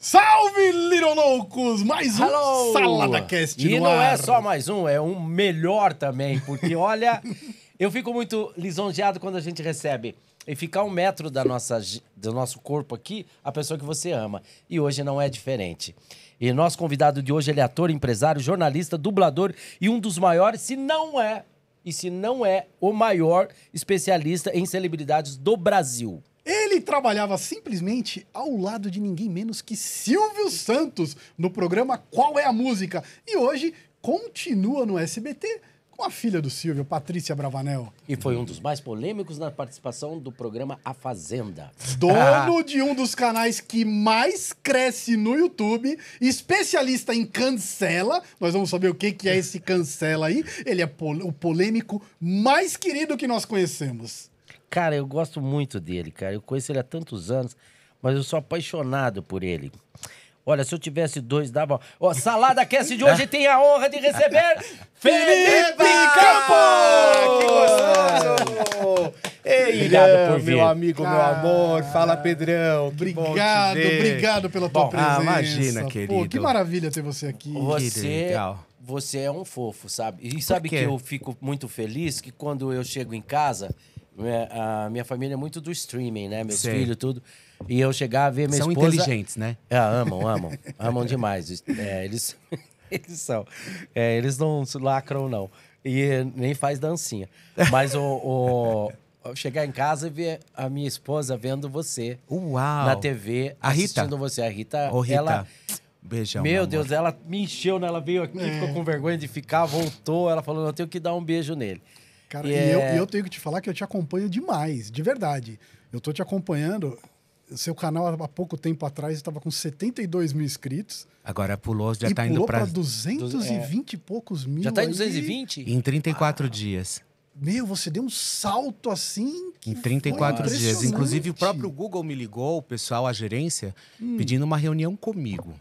Salve, Loucos! Mais um Hello. Salada Cast E não é ar. é só mais um, é um melhor também, porque olha, eu fico muito lisonjeado quando a gente recebe e ficar um metro da nossa, do nosso corpo aqui a pessoa que você ama. E hoje não é diferente. E nosso convidado de hoje, ele é ator, empresário, jornalista, dublador e um dos maiores, se não é, e se não é o maior especialista em celebridades do Brasil. Ele trabalhava simplesmente ao lado de ninguém menos que Silvio Santos no programa Qual é a Música? E hoje continua no SBT com a filha do Silvio, Patrícia Bravanel. E foi um dos mais polêmicos na participação do programa A Fazenda. Dono de um dos canais que mais cresce no YouTube, especialista em cancela. Nós vamos saber o que, que é esse cancela aí. Ele é o polêmico mais querido que nós conhecemos. Cara, eu gosto muito dele, cara. Eu conheço ele há tantos anos, mas eu sou apaixonado por ele. Olha, se eu tivesse dois, dava. Ó, Salada Cast de hoje tem a honra de receber Felipe Campos! Que gostoso! obrigado por vir. meu amigo, meu amor. Fala, Pedrão. Obrigado, obrigado pela tua Bom, ah, presença. imagina, Pô, que maravilha ter você aqui. Você, você é um fofo, sabe? E sabe que eu fico muito feliz que quando eu chego em casa, é, a minha família é muito do streaming, né? Meus filhos, tudo. E eu chegar a ver minha são esposa... São inteligentes, né? É, amam, amam. amam demais. É, eles, eles são. É, eles não se lacram, não. E nem faz dancinha. Mas o, o... chegar em casa e ver a minha esposa vendo você. Uau! Na TV, a Rita. assistindo você. A Rita, Ô, Rita. ela... Beijão. Meu, meu Deus, ela me encheu, né? Ela veio aqui, é. ficou com vergonha de ficar, voltou. Ela falou: eu tenho que dar um beijo nele. Cara, e, é... eu, eu, tenho que te falar que eu te acompanho demais, de verdade. Eu tô te acompanhando. Seu canal, há pouco tempo atrás, estava com 72 mil inscritos. Agora pulou, já está indo para... 220 e é... poucos mil. Já está em 220? Aí. Em 34 ah. dias. Meu, você deu um salto assim. em 34 dias. Inclusive, o próprio Google me ligou, o pessoal, a gerência, hum. pedindo uma reunião comigo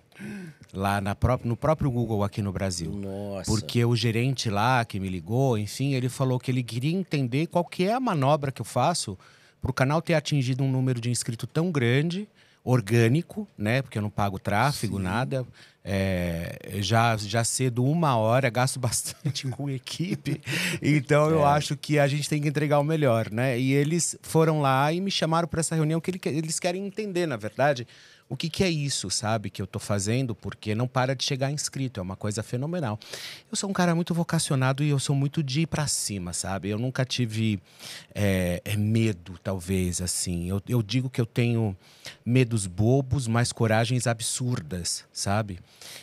lá na pró no próprio Google aqui no Brasil. Nossa. Porque o gerente lá que me ligou, enfim, ele falou que ele queria entender qual que é a manobra que eu faço para o canal ter atingido um número de inscrito tão grande, orgânico, né? Porque eu não pago tráfego, Sim. nada é, já, já cedo uma hora, gasto bastante com equipe, então é. eu acho que a gente tem que entregar o melhor, né? E eles foram lá e me chamaram para essa reunião que eles querem entender, na verdade, o que, que é isso, sabe, que eu estou fazendo, porque não para de chegar inscrito, é uma coisa fenomenal. Eu sou um cara muito vocacionado e eu sou muito de ir para cima, sabe? Eu nunca tive é, é, medo, talvez, assim. Eu, eu digo que eu tenho medos bobos, mas coragens absurdas, sabe?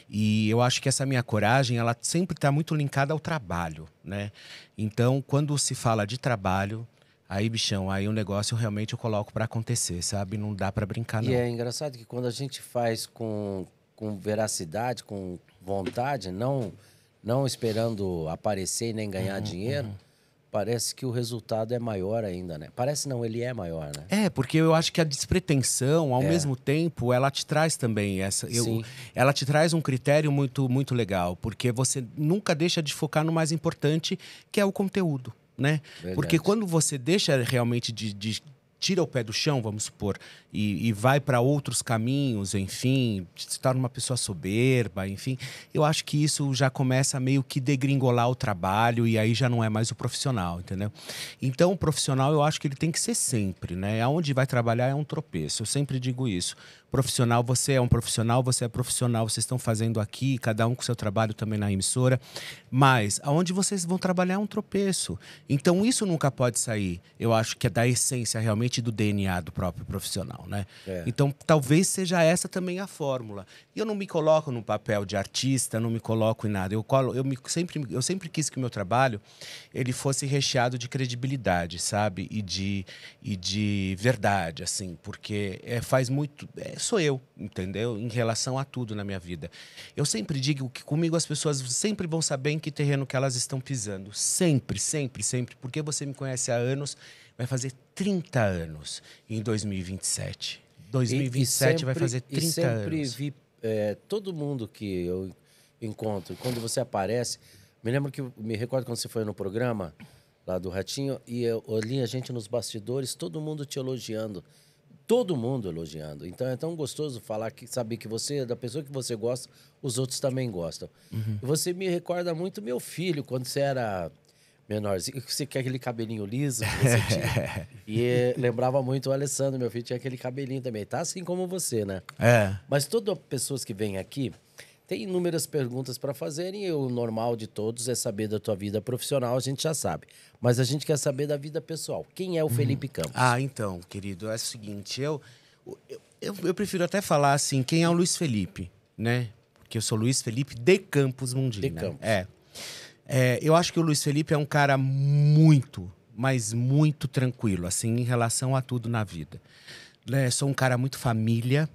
E eu acho que essa minha coragem, ela sempre está muito linkada ao trabalho, né? Então, quando se fala de trabalho, aí, bichão, aí o negócio realmente eu coloco para acontecer, sabe? Não dá para brincar, não. E é engraçado que quando a gente faz com, com veracidade, com vontade, não, não esperando aparecer nem ganhar uhum, dinheiro... Uhum parece que o resultado é maior ainda, né? Parece não, ele é maior, né? É, porque eu acho que a despretensão, ao é. mesmo tempo, ela te traz também essa. Eu, ela te traz um critério muito, muito legal, porque você nunca deixa de focar no mais importante, que é o conteúdo. Né? Porque quando você deixa realmente de, de, tira o pé do chão, vamos supor, e, e vai para outros caminhos, enfim, se torna uma pessoa soberba, enfim, eu acho que isso já começa meio que degringolar o trabalho e aí já não é mais o profissional, entendeu? Então, o profissional eu acho que ele tem que ser sempre, né? Aonde vai trabalhar é um tropeço, eu sempre digo isso profissional, você é um profissional, você é profissional, vocês estão fazendo aqui, cada um com seu trabalho também na emissora, mas aonde vocês vão trabalhar é um tropeço. Então isso nunca pode sair. Eu acho que é da essência realmente do DNA do próprio profissional, né? É. Então talvez seja essa também a fórmula. E eu não me coloco no papel de artista, não me coloco em nada. Eu colo, eu me, sempre eu sempre quis que o meu trabalho ele fosse recheado de credibilidade, sabe? E de e de verdade, assim, porque é, faz muito é, sou eu, entendeu? Em relação a tudo na minha vida. Eu sempre digo que comigo as pessoas sempre vão saber em que terreno que elas estão pisando. Sempre, sempre, sempre. Porque você me conhece há anos, vai fazer 30 anos em 2027. 2027 e, e sempre, vai fazer 30 anos. Eu sempre vi é, todo mundo que eu encontro, quando você aparece... Me lembro que, me recordo quando você foi no programa lá do Ratinho, e eu olhei a gente nos bastidores, todo mundo te elogiando todo mundo elogiando. Então é tão gostoso falar que saber que você, da pessoa que você gosta, os outros também gostam. Uhum. Você me recorda muito meu filho quando você era menorzinho, você quer aquele cabelinho liso que você tinha. e lembrava muito o Alessandro, meu filho tinha aquele cabelinho também, tá assim como você, né? É. Mas todas as pessoas que vêm aqui, tem inúmeras perguntas para fazerem, e o normal de todos é saber da tua vida profissional, a gente já sabe. Mas a gente quer saber da vida pessoal. Quem é o uhum. Felipe hum. Campos? Ah, então, querido, é o seguinte, eu, eu, eu, eu prefiro até falar assim, quem é o Luiz Felipe, né? Porque eu sou Luiz Felipe de Campos Mundinho. De né? Campos. É. é. Eu acho que o Luiz Felipe é um cara muito, mas muito tranquilo, assim, em relação a tudo na vida. É, sou um cara muito família,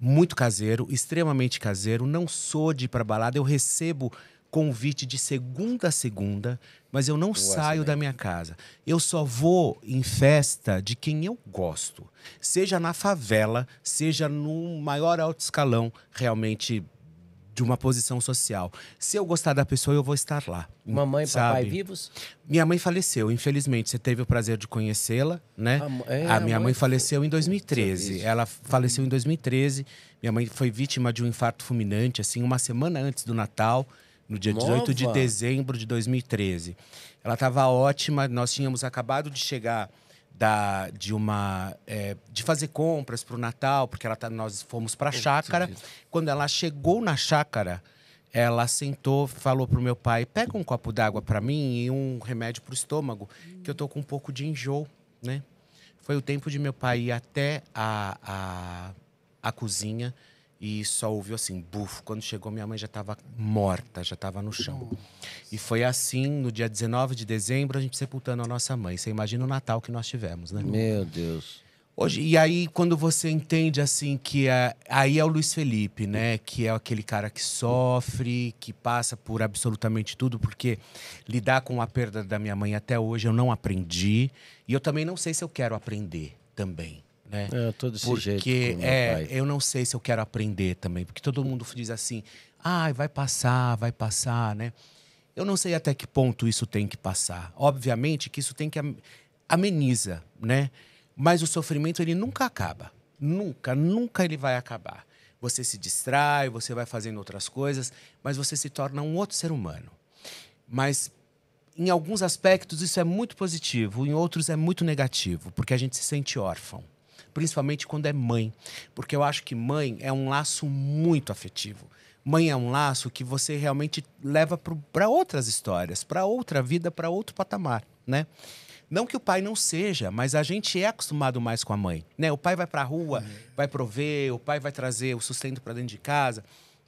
muito caseiro, extremamente caseiro. Não sou de ir para balada, eu recebo convite de segunda a segunda, mas eu não Boa saio da minha casa. Eu só vou em festa de quem eu gosto. Seja na favela, seja no maior alto escalão, realmente de uma posição social. Se eu gostar da pessoa, eu vou estar lá. Mamãe e papai vivos? Minha mãe faleceu, infelizmente. Você teve o prazer de conhecê-la, né? A, é, a minha a mãe, mãe, faleceu em 2013. Ela faleceu em 2013. Minha mãe foi vítima de um infarto fulminante, assim, uma semana antes do Natal, no dia 18 de dezembro de 2013. Ela estava ótima, nós tínhamos acabado de chegar da, de uma é, de fazer compras para o Natal, porque ela tá, nós fomos para a chácara. Quando ela chegou na chácara, ela sentou, falou pro meu pai: pega um copo d'água para mim e um remédio para o estômago, que eu tô com um pouco de enjoo, né? Foi o tempo de meu pai ir até a, a, a cozinha e só ouviu assim, bufo. Quando chegou, minha mãe já estava morta, já estava no chão. E foi assim, no dia 19 de dezembro, a gente sepultando a nossa mãe. Você imagina o Natal que nós tivemos, né? Meu Deus. Hoje, e aí, quando você entende assim que é, aí é o Luiz Felipe, né? Que é aquele cara que sofre, que passa por absolutamente tudo, porque lidar com a perda da minha mãe até hoje eu não aprendi. E eu também não sei se eu quero aprender também. Né? É, porque, jeito. Porque é, eu não sei se eu quero aprender também, porque todo mundo diz assim, ah, vai passar, vai passar, né? Eu não sei até que ponto isso tem que passar. Obviamente que isso tem que ameniza, né? Mas o sofrimento ele nunca acaba, nunca, nunca ele vai acabar. Você se distrai, você vai fazendo outras coisas, mas você se torna um outro ser humano. Mas em alguns aspectos isso é muito positivo, em outros é muito negativo, porque a gente se sente órfão principalmente quando é mãe. Porque eu acho que mãe é um laço muito afetivo. Mãe é um laço que você realmente leva para outras histórias, para outra vida, para outro patamar, né? Não que o pai não seja, mas a gente é acostumado mais com a mãe, né? O pai vai para a rua, uhum. vai prover, o pai vai trazer o sustento para dentro de casa.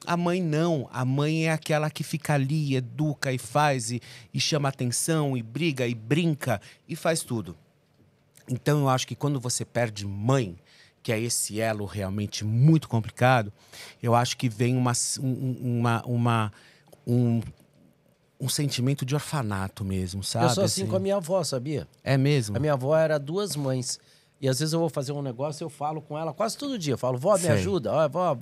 A mãe não. A mãe é aquela que fica ali, educa e faz, e, e chama atenção, e briga, e brinca, e faz tudo. Então eu acho que quando você perde mãe, que é esse elo realmente muito complicado, eu acho que vem uma, uma, uma um, um sentimento de orfanato mesmo, sabe? Eu sou assim, assim com a assim? minha avó, sabia? É mesmo? A minha avó era duas mães. E às vezes eu vou fazer um negócio, eu falo com ela quase todo dia. Eu falo, vó, me Sei. ajuda. Ó, vó,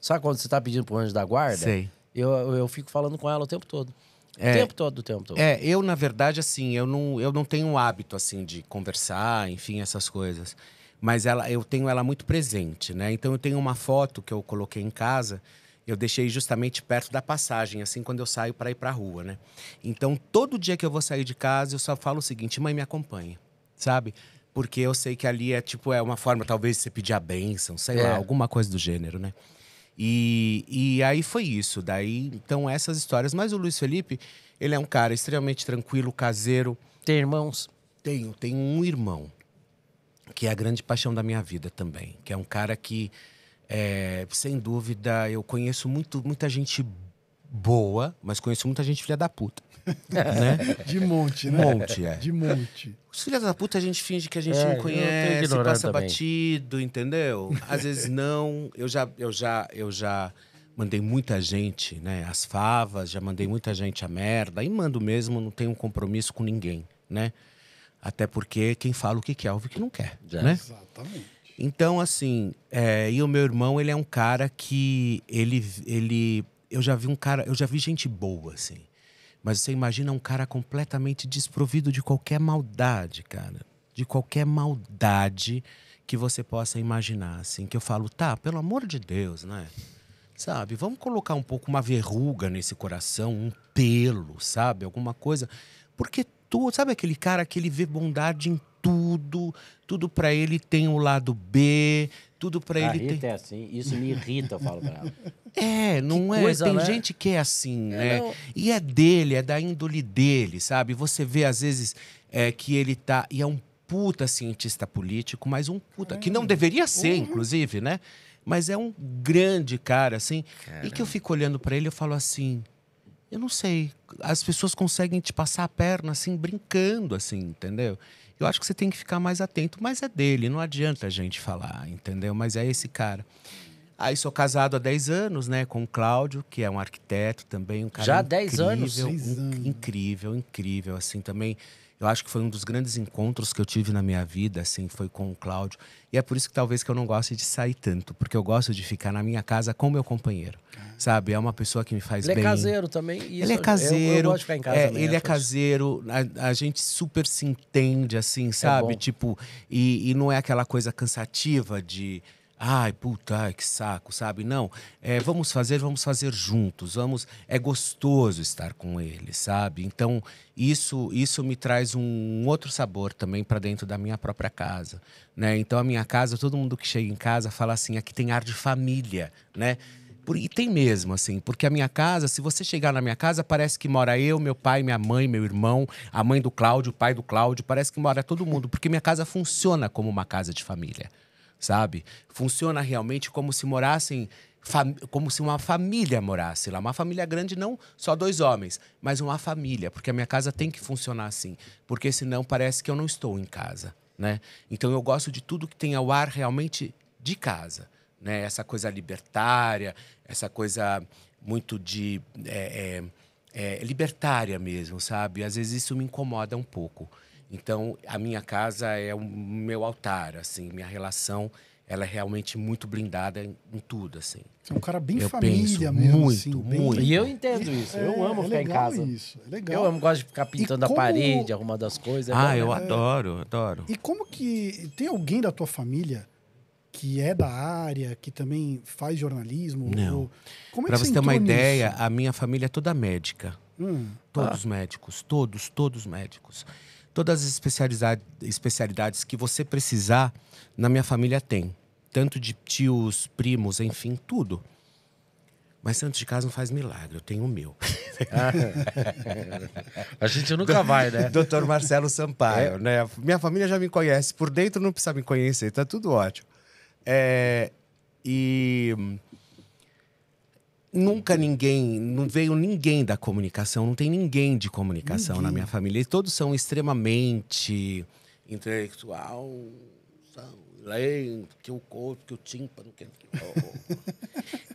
sabe quando você está pedindo o anjo da guarda? Sei. eu, eu fico falando com ela o tempo todo. É, o tempo todo, o tempo todo. É, eu, na verdade, assim, eu não, eu não tenho o hábito, assim, de conversar, enfim, essas coisas. Mas ela, eu tenho ela muito presente, né? Então, eu tenho uma foto que eu coloquei em casa, eu deixei justamente perto da passagem, assim, quando eu saio para ir para rua, né? Então, todo dia que eu vou sair de casa, eu só falo o seguinte: mãe, me acompanha, sabe? Porque eu sei que ali é tipo, é uma forma, talvez, de você pedir a bênção, sei é. lá, alguma coisa do gênero, né? E, e aí foi isso. Daí, então, essas histórias. Mas o Luiz Felipe, ele é um cara extremamente tranquilo, caseiro. Tem irmãos? Tenho, tenho um irmão, que é a grande paixão da minha vida também. Que é um cara que, é, sem dúvida, eu conheço muito, muita gente boa, mas conheço muita gente filha da puta. né? De monte, né? Monte, é. De monte. Os filhos da puta a gente finge que a gente é, não conhece, passa também. batido, entendeu? Às vezes não. Eu já, eu já, eu já mandei muita gente, né? As favas, já mandei muita gente a merda. E mando mesmo, não tenho um compromisso com ninguém, né? Até porque quem fala o que quer, ouve o que não quer, já. né? Exatamente. Então, assim, é, e o meu irmão, ele é um cara que ele, ele eu já vi um cara, eu já vi gente boa, assim. Mas você imagina um cara completamente desprovido de qualquer maldade, cara. De qualquer maldade que você possa imaginar, assim. Que eu falo, tá, pelo amor de Deus, né? Sabe? Vamos colocar um pouco uma verruga nesse coração, um pelo, sabe? Alguma coisa. Porque tu, sabe aquele cara que ele vê bondade em tudo, tudo para ele tem o um lado B, tudo para ele. Rita tem... é assim, isso me irrita, eu falo para ela. É, não que é. Coisa, tem né? gente que é assim, é, né? Não... E é dele, é da índole dele, sabe? Você vê às vezes é, que ele tá e é um puta cientista político, mas um puta que não hum. deveria ser, uhum. inclusive, né? Mas é um grande cara assim, Caramba. e que eu fico olhando para ele, eu falo assim, eu não sei, as pessoas conseguem te passar a perna assim, brincando, assim, entendeu? Eu acho que você tem que ficar mais atento, mas é dele, não adianta a gente falar, entendeu? Mas é esse cara. Aí sou casado há 10 anos, né, com o Cláudio, que é um arquiteto também, um cara Já incrível, 10 anos? incrível, incrível, assim, também eu acho que foi um dos grandes encontros que eu tive na minha vida, assim, foi com o Cláudio. E é por isso que talvez que eu não goste de sair tanto, porque eu gosto de ficar na minha casa com meu companheiro, sabe? É uma pessoa que me faz ele é bem. Ele é, é caseiro também. Isso, ele é caseiro. Eu, eu, gosto de ficar em casa. É, ele é caseiro. A, a, gente super se entende, assim, é sabe? É tipo, e, e não é aquela coisa cansativa de Ai, puta, que saco, sabe? Não, é, vamos fazer, vamos fazer juntos, vamos. É gostoso estar com ele, sabe? Então isso isso me traz um outro sabor também para dentro da minha própria casa, né? Então a minha casa, todo mundo que chega em casa fala assim, aqui tem ar de família, né? Por, e tem mesmo, assim, porque a minha casa, se você chegar na minha casa, parece que mora eu, meu pai, minha mãe, meu irmão, a mãe do Cláudio, o pai do Cláudio, parece que mora todo mundo, porque minha casa funciona como uma casa de família sabe? Funciona realmente como se morassem como se uma família morasse lá. Uma família grande, não só dois homens, mas uma família, porque a minha casa tem que funcionar assim, porque senão parece que eu não estou em casa, né? Então eu gosto de tudo que tem ao ar realmente de casa, né? Essa coisa libertária, essa coisa muito de é, é, é, libertária mesmo, sabe? Às vezes isso me incomoda um pouco. Então, a minha casa é o meu altar, assim, minha relação ela é realmente muito blindada em, em tudo, assim. É um cara bem eu família mesmo, muito, assim, muito. muito. E eu entendo é, isso. É, eu amo é ficar em casa. Isso, é legal. Eu amo, gosto de ficar pintando como... a parede, arrumando as coisas. É ah, eu né? adoro, adoro. E como que tem alguém da tua família que é da área, que também faz jornalismo? Não. Ou... é pra você, você ter uma ideia, nisso? a minha família é toda médica. Hum. Todos ah. médicos, todos, todos médicos. Todas as especialidades que você precisar, na minha família tem. Tanto de tios, primos, enfim, tudo. Mas santo de casa não faz milagre, eu tenho o meu. a gente nunca vai, né? Doutor Marcelo Sampaio, é. né? Minha família já me conhece, por dentro não precisa me conhecer, tá tudo ótimo. É, e Nunca ninguém, não veio ninguém da comunicação, não tem ninguém de comunicação ninguém. na minha família. E todos são extremamente intelectual, são lento, é que o corpo, que o tímpano, que...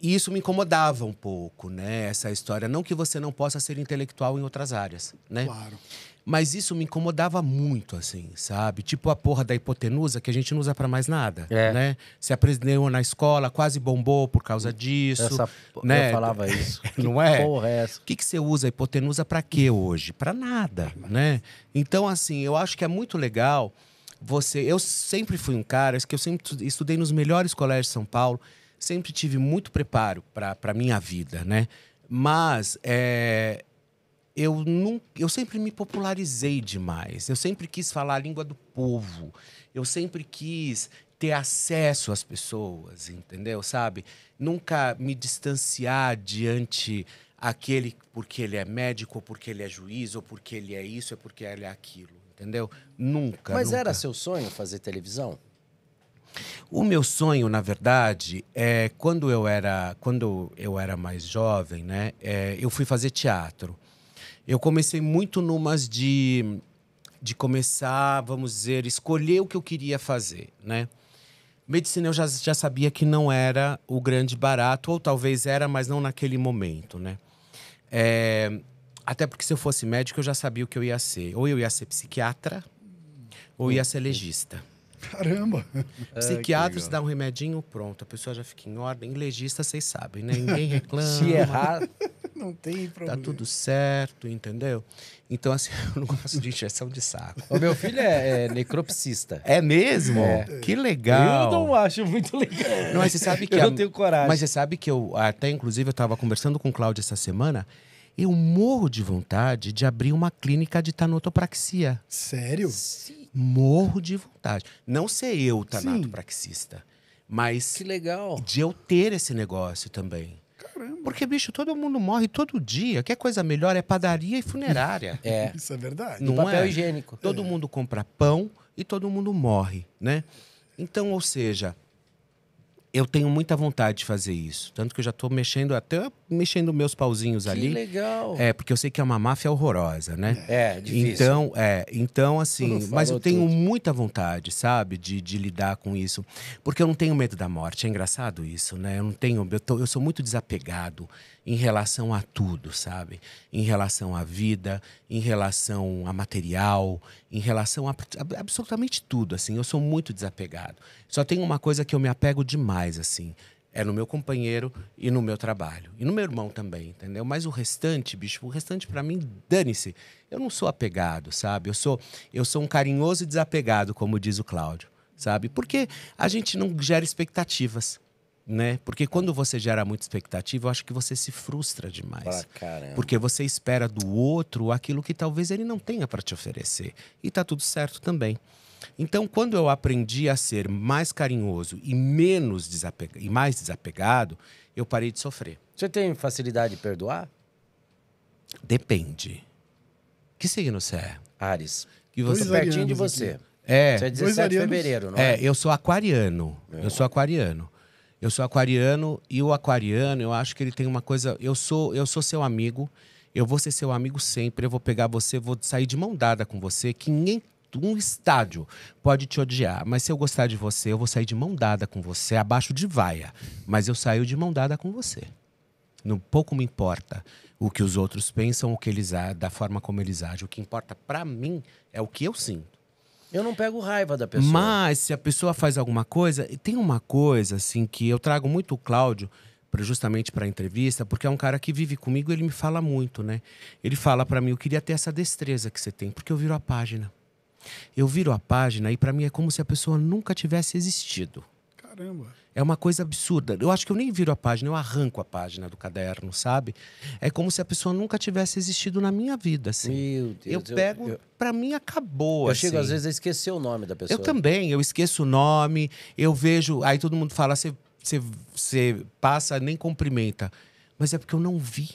E isso me incomodava um pouco, né? Essa história. Não que você não possa ser intelectual em outras áreas, né? Claro. Mas isso me incomodava muito, assim, sabe? Tipo a porra da hipotenusa que a gente não usa para mais nada, é. né? Se aprendeu na escola, quase bombou por causa disso, essa, né? Eu falava isso. não é? Porra é essa? O que, que você usa a hipotenusa para quê hoje? Para nada, né? Então, assim, eu acho que é muito legal você... Eu sempre fui um cara que eu sempre estudei nos melhores colégios de São Paulo sempre tive muito preparo para a minha vida, né? Mas é, eu, nunca, eu sempre me popularizei demais. Eu sempre quis falar a língua do povo. Eu sempre quis ter acesso às pessoas, entendeu? Sabe? Nunca me distanciar diante aquele porque ele é médico, ou porque ele é juiz, ou porque ele é isso, ou porque ele é aquilo, entendeu? Nunca. Mas nunca. era seu sonho fazer televisão? O meu sonho, na verdade, é quando eu era, quando eu era mais jovem, né? É, eu fui fazer teatro. Eu comecei muito numas de, de começar, vamos dizer, escolher o que eu queria fazer, né? Medicina eu já, já sabia que não era o grande barato, ou talvez era, mas não naquele momento, né? É, até porque se eu fosse médico, eu já sabia o que eu ia ser. Ou eu ia ser psiquiatra, ou ia ser legista. Caramba! Psiquiatra, se dá um remedinho, pronto. A pessoa já fica em ordem. Legista, vocês sabem, né? Ninguém reclama. se errar, não tem problema. Tá tudo certo, entendeu? Então, assim, eu não gosto de injeção de saco. O meu filho é, é necropsista. É mesmo? É. Que legal. Eu não acho muito legal. Não, mas você sabe que. Eu a... tenho coragem. Mas você sabe que eu, até inclusive, eu estava conversando com o Cláudio essa semana. Eu morro de vontade de abrir uma clínica de tanotopraxia. Sério? Sim morro de vontade. Não ser eu, Tanato Sim. Praxista, mas. Que legal. De eu ter esse negócio também. Caramba. Porque, bicho, todo mundo morre todo dia. que coisa melhor é padaria e funerária. é. Isso é verdade. Não papel é? higiênico. Todo é. mundo compra pão e todo mundo morre, né? Então, ou seja, eu tenho muita vontade de fazer isso. Tanto que eu já estou mexendo, até mexendo meus pauzinhos que ali. Que legal! É, porque eu sei que é uma máfia horrorosa, né? É, é difícil. Então, é, então assim, mas eu tenho tudo. muita vontade, sabe, de, de, lidar com isso. Porque eu não tenho medo da morte. É engraçado isso, né? Eu não tenho. Eu, tô, eu sou muito desapegado em relação a tudo, sabe? Em relação à vida, em relação a material, em relação a, a absolutamente tudo, assim. Eu sou muito desapegado. Só tem uma coisa que eu me apego demais, assim. É no meu companheiro e no meu trabalho. E no meu irmão também, entendeu? Mas o restante, bicho, o restante para mim, dane-se. Eu não sou apegado, sabe? Eu sou, eu sou um carinhoso e desapegado, como diz o Cláudio, sabe? Porque a gente não gera expectativas né? Porque quando você gera muita expectativa, eu acho que você se frustra demais. porque você espera do outro aquilo que talvez ele não tenha para te oferecer. E tá tudo certo também. Então, quando eu aprendi a ser mais carinhoso e menos desapega e mais desapegado, eu parei de sofrer. Você tem facilidade de perdoar? Depende. Que signo você é? Ares. Que você Dois é? pertinho de você. É. Você é 17 de fevereiro, não é? É, eu sou aquariano. Eu é. sou aquariano. Eu sou aquariano e o aquariano, eu acho que ele tem uma coisa. Eu sou, eu sou seu amigo, eu vou ser seu amigo sempre, eu vou pegar você, vou sair de mão dada com você, que ninguém um estádio pode te odiar, mas se eu gostar de você, eu vou sair de mão dada com você, abaixo de vaia, mas eu saio de mão dada com você. Não pouco me importa o que os outros pensam, o que eles da forma como eles agem. O que importa para mim é o que eu sinto. Eu não pego raiva da pessoa. Mas se a pessoa faz alguma coisa, e tem uma coisa assim que eu trago muito o Cláudio justamente para a entrevista, porque é um cara que vive comigo, ele me fala muito, né? Ele fala para mim, eu queria ter essa destreza que você tem, porque eu viro a página. Eu viro a página e para mim é como se a pessoa nunca tivesse existido. Caramba. É uma coisa absurda. Eu acho que eu nem viro a página, eu arranco a página do caderno, sabe? É como se a pessoa nunca tivesse existido na minha vida, assim. Meu Deus. Eu pego, eu, eu... para mim acabou, Eu assim. chego às vezes a esquecer o nome da pessoa. Eu também, eu esqueço o nome, eu vejo, aí todo mundo fala, você passa, nem cumprimenta. Mas é porque eu não vi.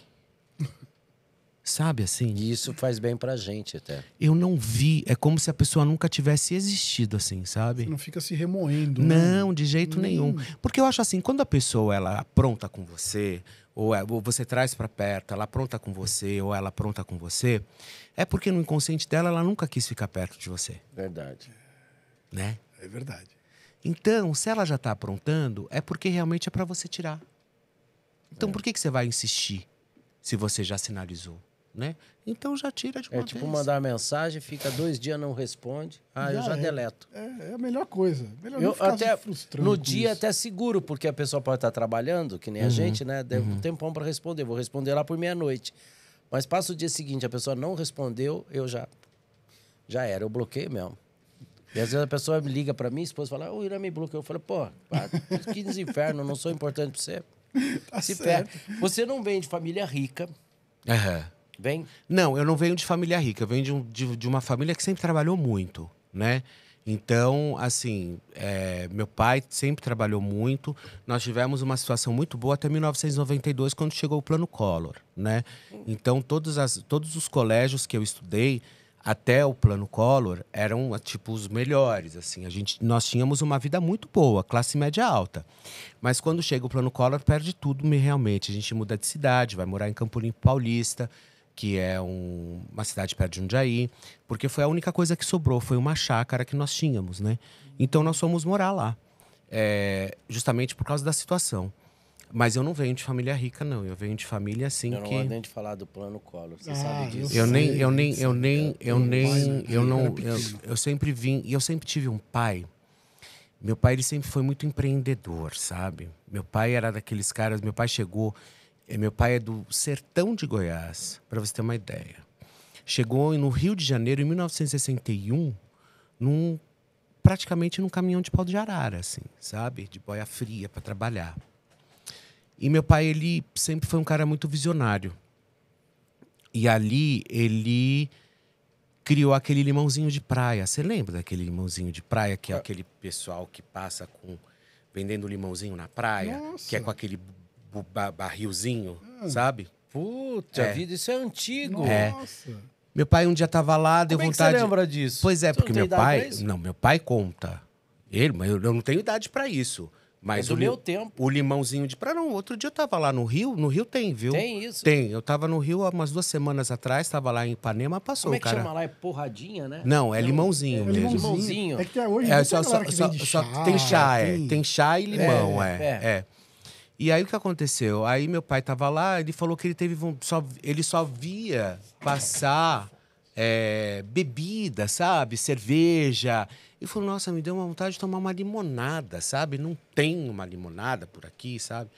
Sabe assim? E isso faz bem pra gente até. Eu não vi, é como se a pessoa nunca tivesse existido assim, sabe? Você não fica se remoendo. Né? Não, né? de jeito hum. nenhum. Porque eu acho assim, quando a pessoa ela apronta é com você, ou, é, você traz para perto, ela apronta é com você, ou ela apronta com você, é porque no inconsciente dela ela nunca quis ficar perto de você. Verdade. Né? É verdade. Então, se ela já tá aprontando, é porque realmente é para você tirar. Então, é. por que, que você vai insistir se você já sinalizou? né? Então já tira de é uma É tipo vez. mandar mensagem, fica dois dias não responde, ah, já eu já é, deleto. É, é, a melhor coisa. Melhor eu até no dia isso. até seguro, porque a pessoa pode estar trabalhando, que nem uhum, a gente, né? Deve uhum. um tempão para responder, vou responder lá por meia-noite. Mas passa o dia seguinte, a pessoa não respondeu, eu já já era, eu bloqueei mesmo. E às vezes a pessoa me liga para mim, esposa fala: "O Irã me bloqueou". Eu falo: "Pô, que desinferno, não sou importante para você". Tá Se certo. Perde. Você não vem de família rica. Uhum. Vem? Não, eu não venho de família rica, eu venho de, um, de, de uma família que sempre trabalhou muito, né? Então, assim, é, meu pai sempre trabalhou muito. Nós tivemos uma situação muito boa até 1992, quando chegou o Plano Collor, né? Então, todos, as, todos os colégios que eu estudei até o Plano Collor eram, tipo, os melhores, assim. A gente, nós tínhamos uma vida muito boa, classe média alta. Mas quando chega o Plano Collor, perde tudo realmente. A gente muda de cidade, vai morar em Campo Limpo Paulista que é um, uma cidade perto de Jundiaí, porque foi a única coisa que sobrou, foi uma chácara que nós tínhamos, né? Então nós fomos morar lá, é, justamente por causa da situação. Mas eu não venho de família rica, não. Eu venho de família assim que. Eu não gosto nem de falar do plano Collor, você ah, sabe disso. Eu, eu nem, eu nem, eu nem, eu nem, eu não, eu, eu sempre vim e eu sempre tive um pai. Meu pai ele sempre foi muito empreendedor, sabe? Meu pai era daqueles caras. Meu pai chegou e é, meu pai é do sertão de Goiás, para você ter uma ideia. Chegou no Rio de Janeiro em 1961, num, praticamente num caminhão de pau de arara, assim, sabe? De boia fria para trabalhar. E meu pai, ele sempre foi um cara muito visionário. E ali ele criou aquele limãozinho de praia. Você lembra daquele limãozinho de praia que é ah. aquele pessoal que passa com vendendo limãozinho na praia, Nossa. que é com aquele barrilzinho, hum. sabe? Puta é. vida, isso é antigo. É. Meu pai um dia tava lá, deu Como é vontade. você lembra disso? Pois é, você porque meu pai. Não, meu pai conta. Ele, mas eu, não tenho idade para isso. Mas é o meu tempo. O limãozinho de. Pra não, outro dia eu tava lá no Rio. No Rio tem, viu? Tem isso? Tem. Eu tava no Rio há umas duas semanas atrás, tava lá em Ipanema, passou, Como é que cara. chama lá? É porradinha, né? Não, é não, é limãozinho é, mesmo. Limãozinho. É que até hoje é, só, só, só, chá, tem chá, é. Tem chá e é, limão, é. é. E aí o que aconteceu? Aí meu pai tava lá, ele falou que ele teve só ele só via passar é, bebida, sabe, cerveja. E falou: "Nossa, me deu uma vontade de tomar uma limonada, sabe? Não tem uma limonada por aqui, sabe?"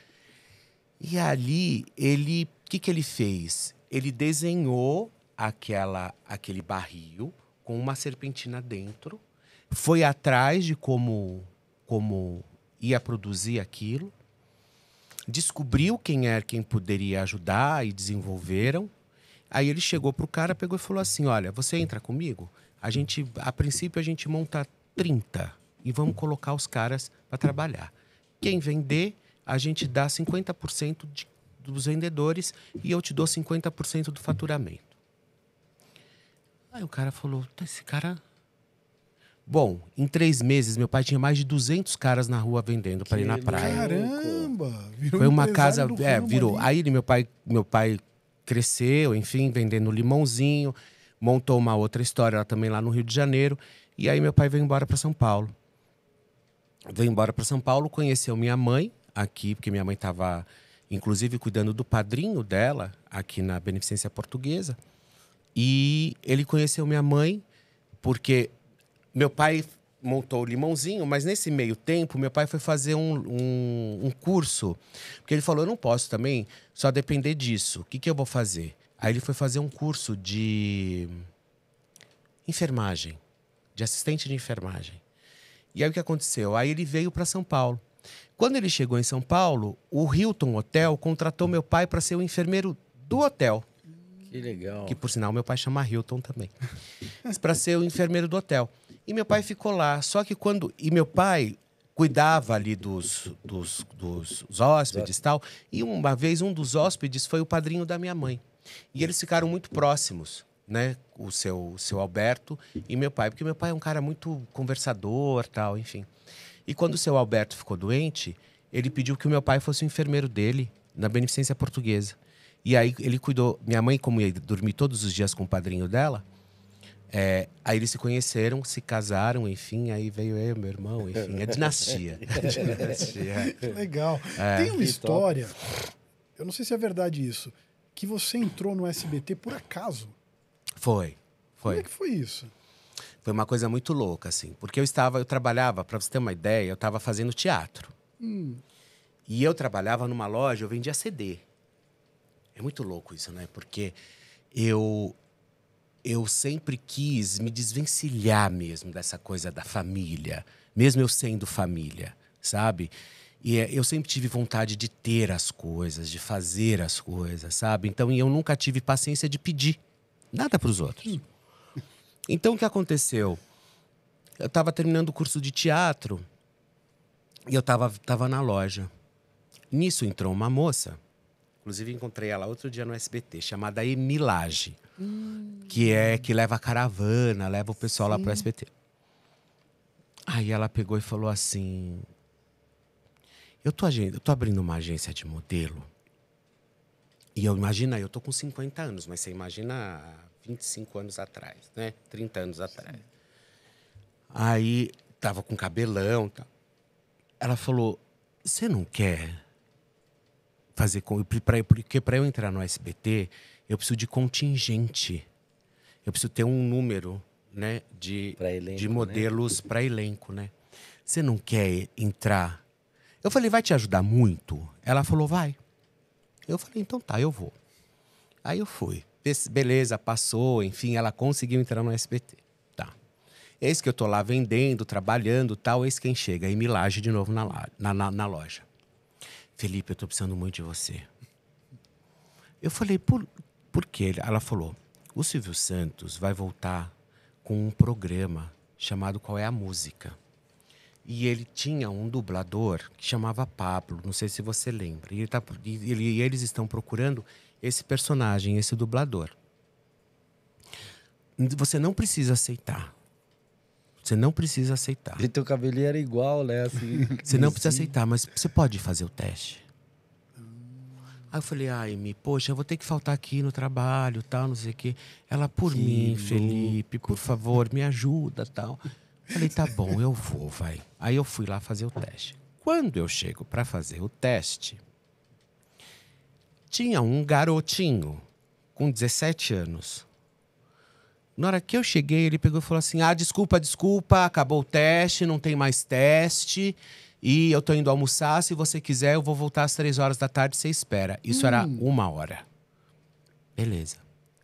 E ali ele, o que que ele fez? Ele desenhou aquela aquele barril com uma serpentina dentro, foi atrás de como como ia produzir aquilo descobriu quem era é, quem poderia ajudar e desenvolveram. Aí ele chegou pro cara, pegou e falou assim: "Olha, você entra comigo? A gente, a princípio a gente monta 30 e vamos colocar os caras para trabalhar. Quem vender, a gente dá 50% de, dos vendedores e eu te dou 50% do faturamento." Aí o cara falou: tá, "Esse cara Bom, em três meses, meu pai tinha mais de 200 caras na rua vendendo para ir na praia. Caramba! Virou Foi uma casa. É, virou. Aí meu pai, meu pai cresceu, enfim, vendendo limãozinho, montou uma outra história também lá no Rio de Janeiro. E aí meu pai veio embora para São Paulo. Veio embora para São Paulo, conheceu minha mãe aqui, porque minha mãe estava, inclusive, cuidando do padrinho dela aqui na Beneficência Portuguesa. E ele conheceu minha mãe porque meu pai montou o Limãozinho, mas nesse meio tempo, meu pai foi fazer um, um, um curso. Porque ele falou: eu não posso também só depender disso. O que, que eu vou fazer? Aí ele foi fazer um curso de enfermagem, de assistente de enfermagem. E aí o que aconteceu? Aí ele veio para São Paulo. Quando ele chegou em São Paulo, o Hilton Hotel contratou meu pai para ser o enfermeiro do hotel. Que legal. Que por sinal meu pai chama Hilton também. para ser o enfermeiro do hotel. E meu pai ficou lá. Só que quando. E meu pai cuidava ali dos, dos, dos, dos hóspedes e tal. E uma vez um dos hóspedes foi o padrinho da minha mãe. E eles ficaram muito próximos, né? O seu, o seu Alberto e meu pai, porque meu pai é um cara muito conversador, tal, enfim. E quando o seu Alberto ficou doente, ele pediu que o meu pai fosse o enfermeiro dele na beneficência portuguesa. E aí ele cuidou, minha mãe como ia dormir todos os dias com o padrinho dela, é, aí eles se conheceram, se casaram, enfim, aí veio eu, meu irmão, enfim, é dinastia. É dinastia. legal. É. Tem uma história, eu não sei se é verdade isso, que você entrou no SBT por acaso. Foi, foi. Como é que foi isso? Foi uma coisa muito louca, assim, porque eu estava, eu trabalhava, para você ter uma ideia, eu estava fazendo teatro. Hum. E eu trabalhava numa loja, eu vendia CD. É muito louco isso, né? Porque eu eu sempre quis me desvencilhar mesmo dessa coisa da família, mesmo eu sendo família, sabe? E eh, eu sempre tive vontade de ter as coisas, de fazer as coisas, sabe? Então, eu nunca tive paciência de pedir nada para os outros. Hum. Então, o que aconteceu? Eu estava terminando o curso de teatro e eu estava tava na loja. Nisso entrou uma moça Inclusive, encontrei ela outro dia no SBT, chamada Emilage, hum. que é que leva a caravana, leva o pessoal Sim. lá pro SBT. Aí ela pegou e falou assim: Eu tô, eu tô abrindo uma agência de modelo. E eu imagina, eu tô com 50 anos, mas você imagina 25 anos atrás, né? 30 anos atrás. Sim. Aí tava com cabelão, tá. Ela falou: "Você não quer fazer com. Pra, porque para eu entrar no SBT, eu preciso de contingente. Eu preciso ter um número né, de, elenco, de né? modelos né? para elenco, né? Você não quer entrar? Eu falei, vai te ajudar muito? Ela falou, vai. Eu falei, então tá, eu vou. Aí eu fui. Beleza, passou, enfim, ela conseguiu entrar no SBT. Tá. Eis que eu tô lá vendendo, trabalhando tal, eis quem chega e me laje de novo na, na, na, na loja. Felipe, eu estou precisando muito de você. Eu falei, por, por quê? Ela falou, o Silvio Santos vai voltar com um programa chamado Qual é a Música? E ele tinha um dublador que chamava Pablo, não sei se você lembra. E, ele tá, e, ele, e eles estão procurando esse personagem, esse dublador. Você não precisa aceitar. Você não precisa aceitar. E teu cabelo era igual, né? Assim, você não precisa aceitar, mas você pode fazer o teste. Aí eu falei, ai, me, poxa, eu vou ter que faltar aqui no trabalho, tal, não sei o quê. Ela, por que mim, louco. Felipe, por favor, me ajuda, tal. falei, tá bom, eu vou, vai. Aí eu fui lá fazer o teste. Quando eu chego para fazer o teste, tinha um garotinho com 17 anos na hora que eu cheguei, ele pegou e falou assim: Ah, desculpa, desculpa, acabou o teste, não tem mais teste. E eu tô indo almoçar. Se você quiser, eu vou voltar às três horas da tarde, você espera. Isso hum. era uma hora. Beleza.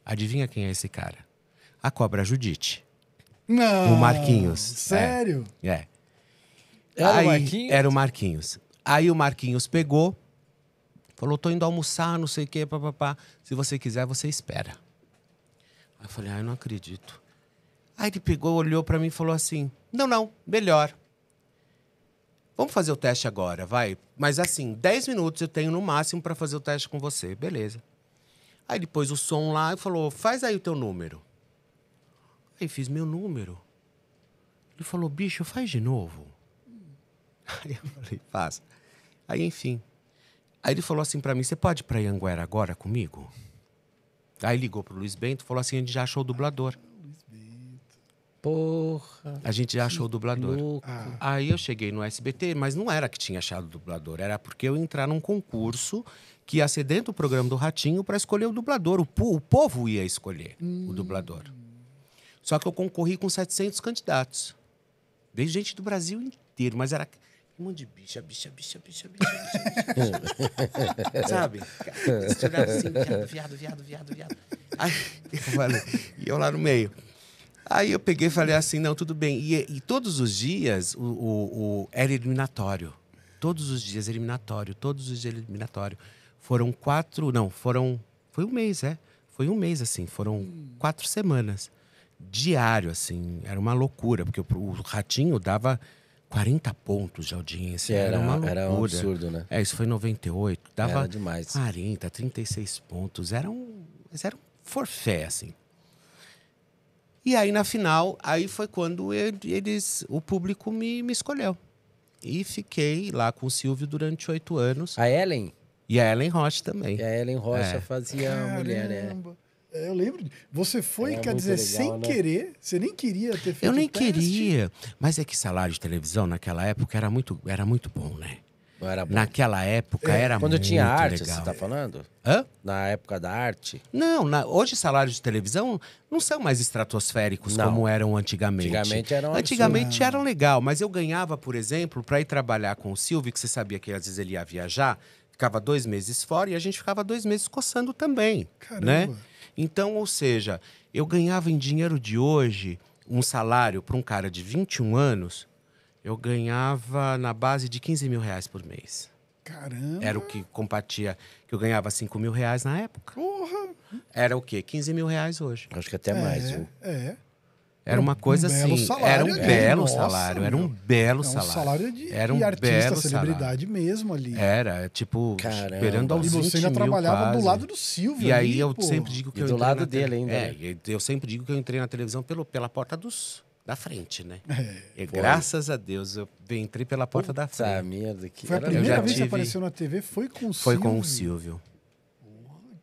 Adivinha quem é esse cara? A cobra Judite. Não. O Marquinhos. É. Sério? É. é. Era Aí, o Marquinhos? Era o Marquinhos. Aí o Marquinhos pegou, falou: tô indo almoçar, não sei o quê, papapá. Se você quiser, você espera. Eu falei, ah eu não acredito. Aí ele pegou, olhou para mim e falou assim: não, não, melhor. Vamos fazer o teste agora, vai. Mas assim, 10 minutos eu tenho no máximo para fazer o teste com você. Beleza. Aí ele pôs o som lá e falou: faz aí o teu número. Aí fiz meu número. Ele falou: bicho, faz de novo. Aí eu falei: faz. Aí, enfim. Aí ele falou assim para mim: você pode ir para Ianguera agora comigo? Aí ligou pro Luiz Bento, falou assim: a gente já achou o dublador. Ah, Porra. A gente já achou o dublador. Ah. Aí eu cheguei no SBT, mas não era que tinha achado o dublador, era porque eu entrar num concurso que ia ser dentro do programa do Ratinho para escolher o dublador. O, po o povo ia escolher hum. o dublador. Só que eu concorri com 700 candidatos. Desde gente do Brasil inteiro, mas era um monte de bicha, bicha, bicha, bicha, bicha, bicha, bicha. Sabe? Você assim, viado, viado, viado, viado, Aí eu falei, e eu lá no meio. Aí eu peguei e falei assim, não, tudo bem. E, e todos os dias o, o, o, era eliminatório. Todos os dias eliminatório, todos os dias eliminatório. Foram quatro, não, foram. Foi um mês, é. Foi um mês, assim, foram hum. quatro semanas. Diário, assim, era uma loucura, porque o, o ratinho dava 40 pontos de audiência. É, era, era, uma loucura. era um absurdo, né? É, isso foi em 98. Dava era demais. 40, 36 pontos. Era um, era um forfé, assim. E aí, na final, aí foi quando eles, o público me, me escolheu. E fiquei lá com o Silvio durante oito anos. A Ellen? E a Ellen Rocha também. E a Ellen Rocha é. fazia é. Caramba. mulher, né? É, eu lembro. Você foi, é, quer dizer, legal, sem né? querer, você nem queria ter feito Eu nem teste. queria, mas é que salário de televisão naquela época era muito, era muito bom, né? Não era bom. Naquela época é. era Quando muito tinha arte, legal. você está falando? Hã? Na época da arte? Não, na, hoje salários de televisão não são mais estratosféricos não. como eram antigamente. Antigamente eram Antigamente eram legal, mas eu ganhava, por exemplo, para ir trabalhar com o Silvio, que você sabia que às vezes ele ia viajar, ficava dois meses fora e a gente ficava dois meses coçando também. Né? Caramba. Né? Então, ou seja, eu ganhava em dinheiro de hoje um salário para um cara de 21 anos, eu ganhava na base de 15 mil reais por mês. Caramba! Era o que compatia, que eu ganhava 5 mil reais na época. Porra! Era o quê? 15 mil reais hoje. Acho que até é, mais, viu? É. Era uma coisa assim. Era um assim. Salário, era um é, belo nossa, salário. Era um belo é um salário. salário de, era um de artista, belo celebridade salário. mesmo ali. Era, tipo, Caramba. esperando aos 20 E você ainda trabalhava quase. do lado do Silvio. E aí ali, eu pô. sempre digo que e eu do lado dele ainda. É, né? eu sempre digo que eu entrei na televisão pelo, pela porta dos, da frente, né? É. E graças a Deus eu entrei pela porta Puta da frente. Ah, Merda, que foi a primeira vez tive... que apareceu na TV foi com o foi Silvio. Foi com o Silvio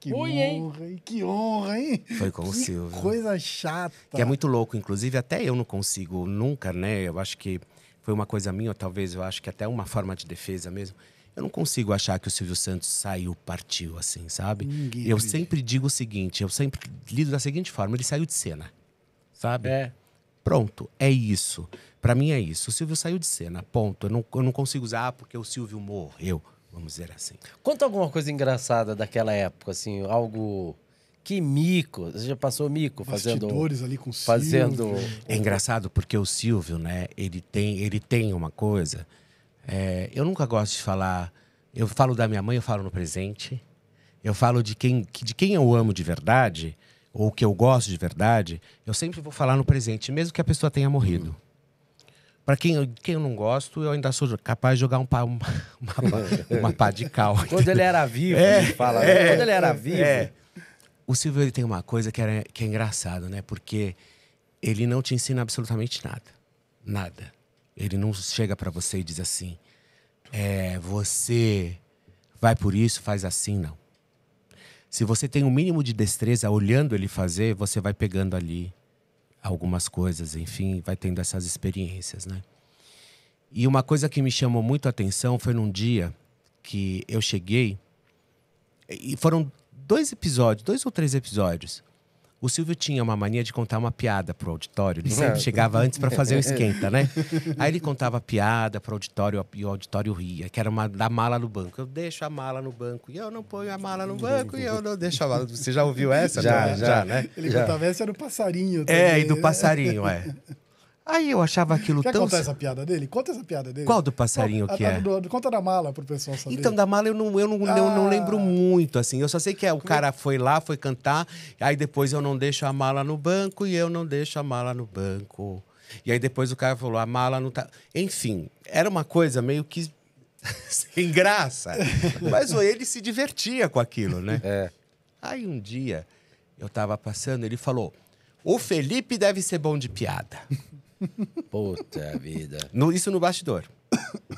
que Oi, honra, hein? que honra, hein? Foi com que o Silvio. Coisa chata. Que é muito louco, inclusive até eu não consigo nunca, né? Eu acho que foi uma coisa minha, ou talvez eu acho que até uma forma de defesa mesmo. Eu não consigo achar que o Silvio Santos saiu, partiu, assim, sabe? Ninguém eu acredita. sempre digo o seguinte, eu sempre lido da seguinte forma: ele saiu de cena, sabe? É. Pronto, é isso. Para mim é isso. O Silvio saiu de cena, ponto. Eu não, eu não consigo usar ah, porque o Silvio morreu vamos dizer assim. Conta alguma coisa engraçada daquela época, assim, algo que mico, você já passou mico fazendo Bastidores ali com o fazendo É engraçado porque o Silvio, né, ele tem, ele tem uma coisa. É, eu nunca gosto de falar, eu falo da minha mãe, eu falo no presente. Eu falo de quem, de quem eu amo de verdade ou que eu gosto de verdade, eu sempre vou falar no presente, mesmo que a pessoa tenha morrido. Para quem, quem eu não gosto, eu ainda sou capaz de jogar um pá, uma, uma, uma pá de cal. Quando ele era vivo, é, ele fala. Né? É, quando ele era é. vivo. É. O Silvio ele tem uma coisa que, era, que é engraçada, né? Porque ele não te ensina absolutamente nada. Nada. Ele não chega para você e diz assim: é, você vai por isso, faz assim, não. Se você tem o um mínimo de destreza olhando ele fazer, você vai pegando ali algumas coisas, enfim, vai tendo essas experiências, né? E uma coisa que me chamou muito a atenção foi num dia que eu cheguei e foram dois episódios, dois ou três episódios. O Silvio tinha uma mania de contar uma piada pro auditório. Ele sempre chegava antes para fazer o esquenta, né? Aí ele contava a piada pro auditório e o auditório ria, que era uma da mala no banco. Eu deixo a mala no banco e eu não ponho a mala no banco e eu não deixo a mala. Você já ouviu essa? Já, né? já, já né? Ele já. contava essa do passarinho. Também. É, e do né? passarinho, é. Aí eu achava aquilo Quer tão. Quer contar essa piada dele? Conta essa piada dele. Qual do passarinho não, que a, é? Do, conta da mala pro pessoal saber. Então, da mala eu não, eu não, ah. eu não ah. lembro muito, assim. Eu só sei que é, o cara foi lá, foi cantar, aí depois eu não deixo a mala no banco e eu não deixo a mala no banco. E aí depois o cara falou, a mala não tá. Enfim, era uma coisa meio que sem graça. Mas ele se divertia com aquilo, né? É. Aí um dia eu tava passando, ele falou: o Felipe deve ser bom de piada. Puta vida. No, isso no bastidor.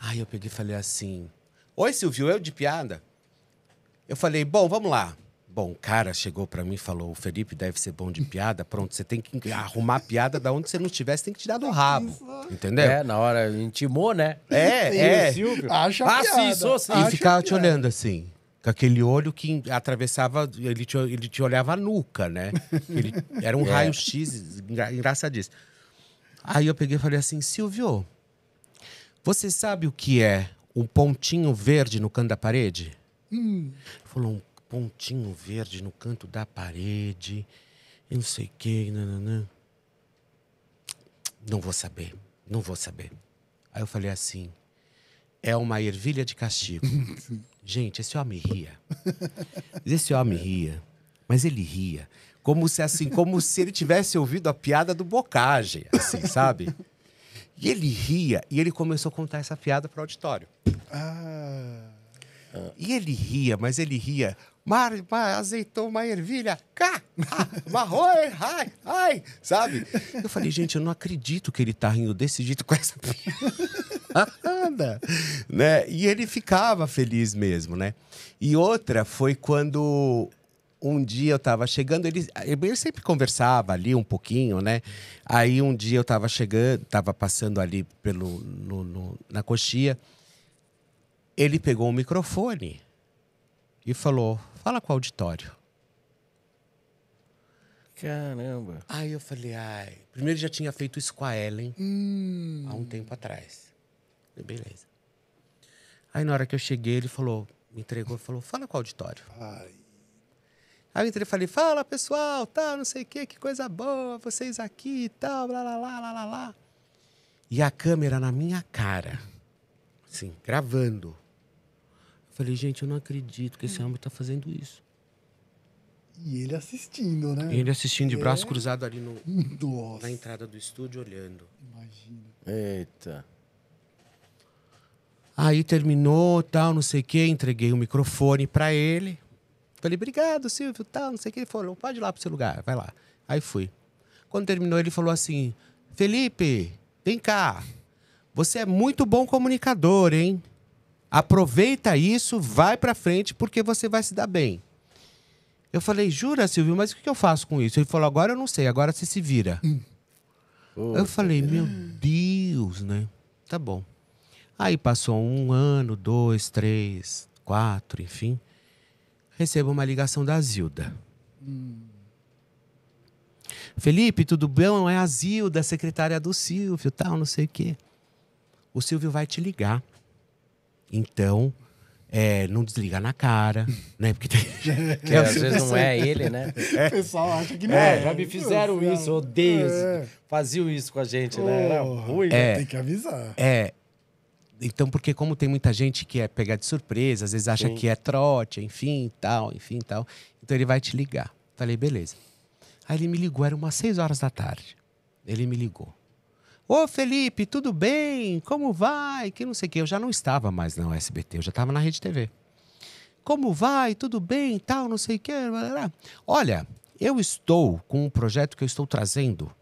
Aí eu peguei e falei assim: Oi, Silvio, eu de piada? Eu falei: Bom, vamos lá. Bom, o cara chegou para mim e falou: o Felipe deve ser bom de piada. Pronto, você tem que arrumar piada da onde você não tivesse, tem que tirar do rabo. Entendeu? É, na hora intimou, né? É, é. Silvio, acha ah, piada. sim, sou sim. E ficava te olhando assim com aquele olho que atravessava, ele te, ele te olhava a nuca, né? Ele, era um é. raio-x engraçadíssimo. Aí eu peguei e falei assim, Silvio, você sabe o que é um pontinho verde no canto da parede? Hum. Ele falou, um pontinho verde no canto da parede, eu não sei o quê, nananã. Não vou saber, não vou saber. Aí eu falei assim, é uma ervilha de castigo. Gente, esse homem ria. Esse homem é. ria. Mas ele ria. Como se assim, como se ele tivesse ouvido a piada do Bocage, assim, sabe? E ele ria e ele começou a contar essa piada para o auditório. Ah. E ele ria, mas ele ria mar, mar uma ervilha, cá, ah, marroi, ai, ai, sabe? Eu falei, gente, eu não acredito que ele tá rindo desse jeito com essa piada, né? E ele ficava feliz mesmo, né? E outra foi quando um dia eu estava chegando, ele, ele sempre conversava ali um pouquinho, né? Aí um dia eu estava chegando, estava passando ali pelo, no, no, na coxia, ele pegou o microfone e falou: fala com o auditório. Caramba. Aí eu falei, ai. Primeiro já tinha feito isso com a Ellen hum. há um tempo atrás. Beleza. Aí na hora que eu cheguei, ele falou, me entregou e falou, fala com o auditório. Ai. Aí eu entrei e falei, fala pessoal, tá, não sei o que, que coisa boa, vocês aqui e tal, blá, blá, blá, blá, blá. E a câmera na minha cara, assim, gravando. Falei, gente, eu não acredito que esse homem tá fazendo isso. E ele assistindo, né? E ele assistindo de é... braço cruzado ali no, Nossa. na entrada do estúdio, olhando. Imagina. Eita. Aí terminou, tal, não sei o quê, entreguei o microfone para ele. Falei, obrigado, Silvio, tal, não sei o quê. Ele falou, pode ir lá pro seu lugar, vai lá. Aí fui. Quando terminou, ele falou assim: Felipe, vem cá. Você é muito bom comunicador, hein? Aproveita isso, vai para frente, porque você vai se dar bem. Eu falei, jura, Silvio, mas o que eu faço com isso? Ele falou, agora eu não sei, agora você se vira. Hum. eu falei, meu Deus, né? Tá bom. Aí passou um ano, dois, três, quatro, enfim. Recebo uma ligação da Zilda. Hum. Felipe, tudo bem? É a Zilda, secretária do Silvio, tal, não sei o quê. O Silvio vai te ligar. Então, é, não desliga na cara, né? Porque tem... É, que é às vezes não é ele, né? É. O pessoal acha que não é. é. Já me fizeram isso, odeio. É. Faziam isso com a gente, oh, né? Era ruim. É. Tem que avisar. É. Então, porque como tem muita gente que é pegar de surpresa, às vezes acha Sim. que é trote, enfim, tal, enfim, tal. Então ele vai te ligar. Falei, beleza. Aí ele me ligou, era umas seis horas da tarde. Ele me ligou. Ô Felipe, tudo bem? Como vai? Que não sei o que. Eu já não estava mais na SBT, eu já estava na Rede TV. Como vai? Tudo bem? Tal, não sei o que. Olha, eu estou com um projeto que eu estou trazendo.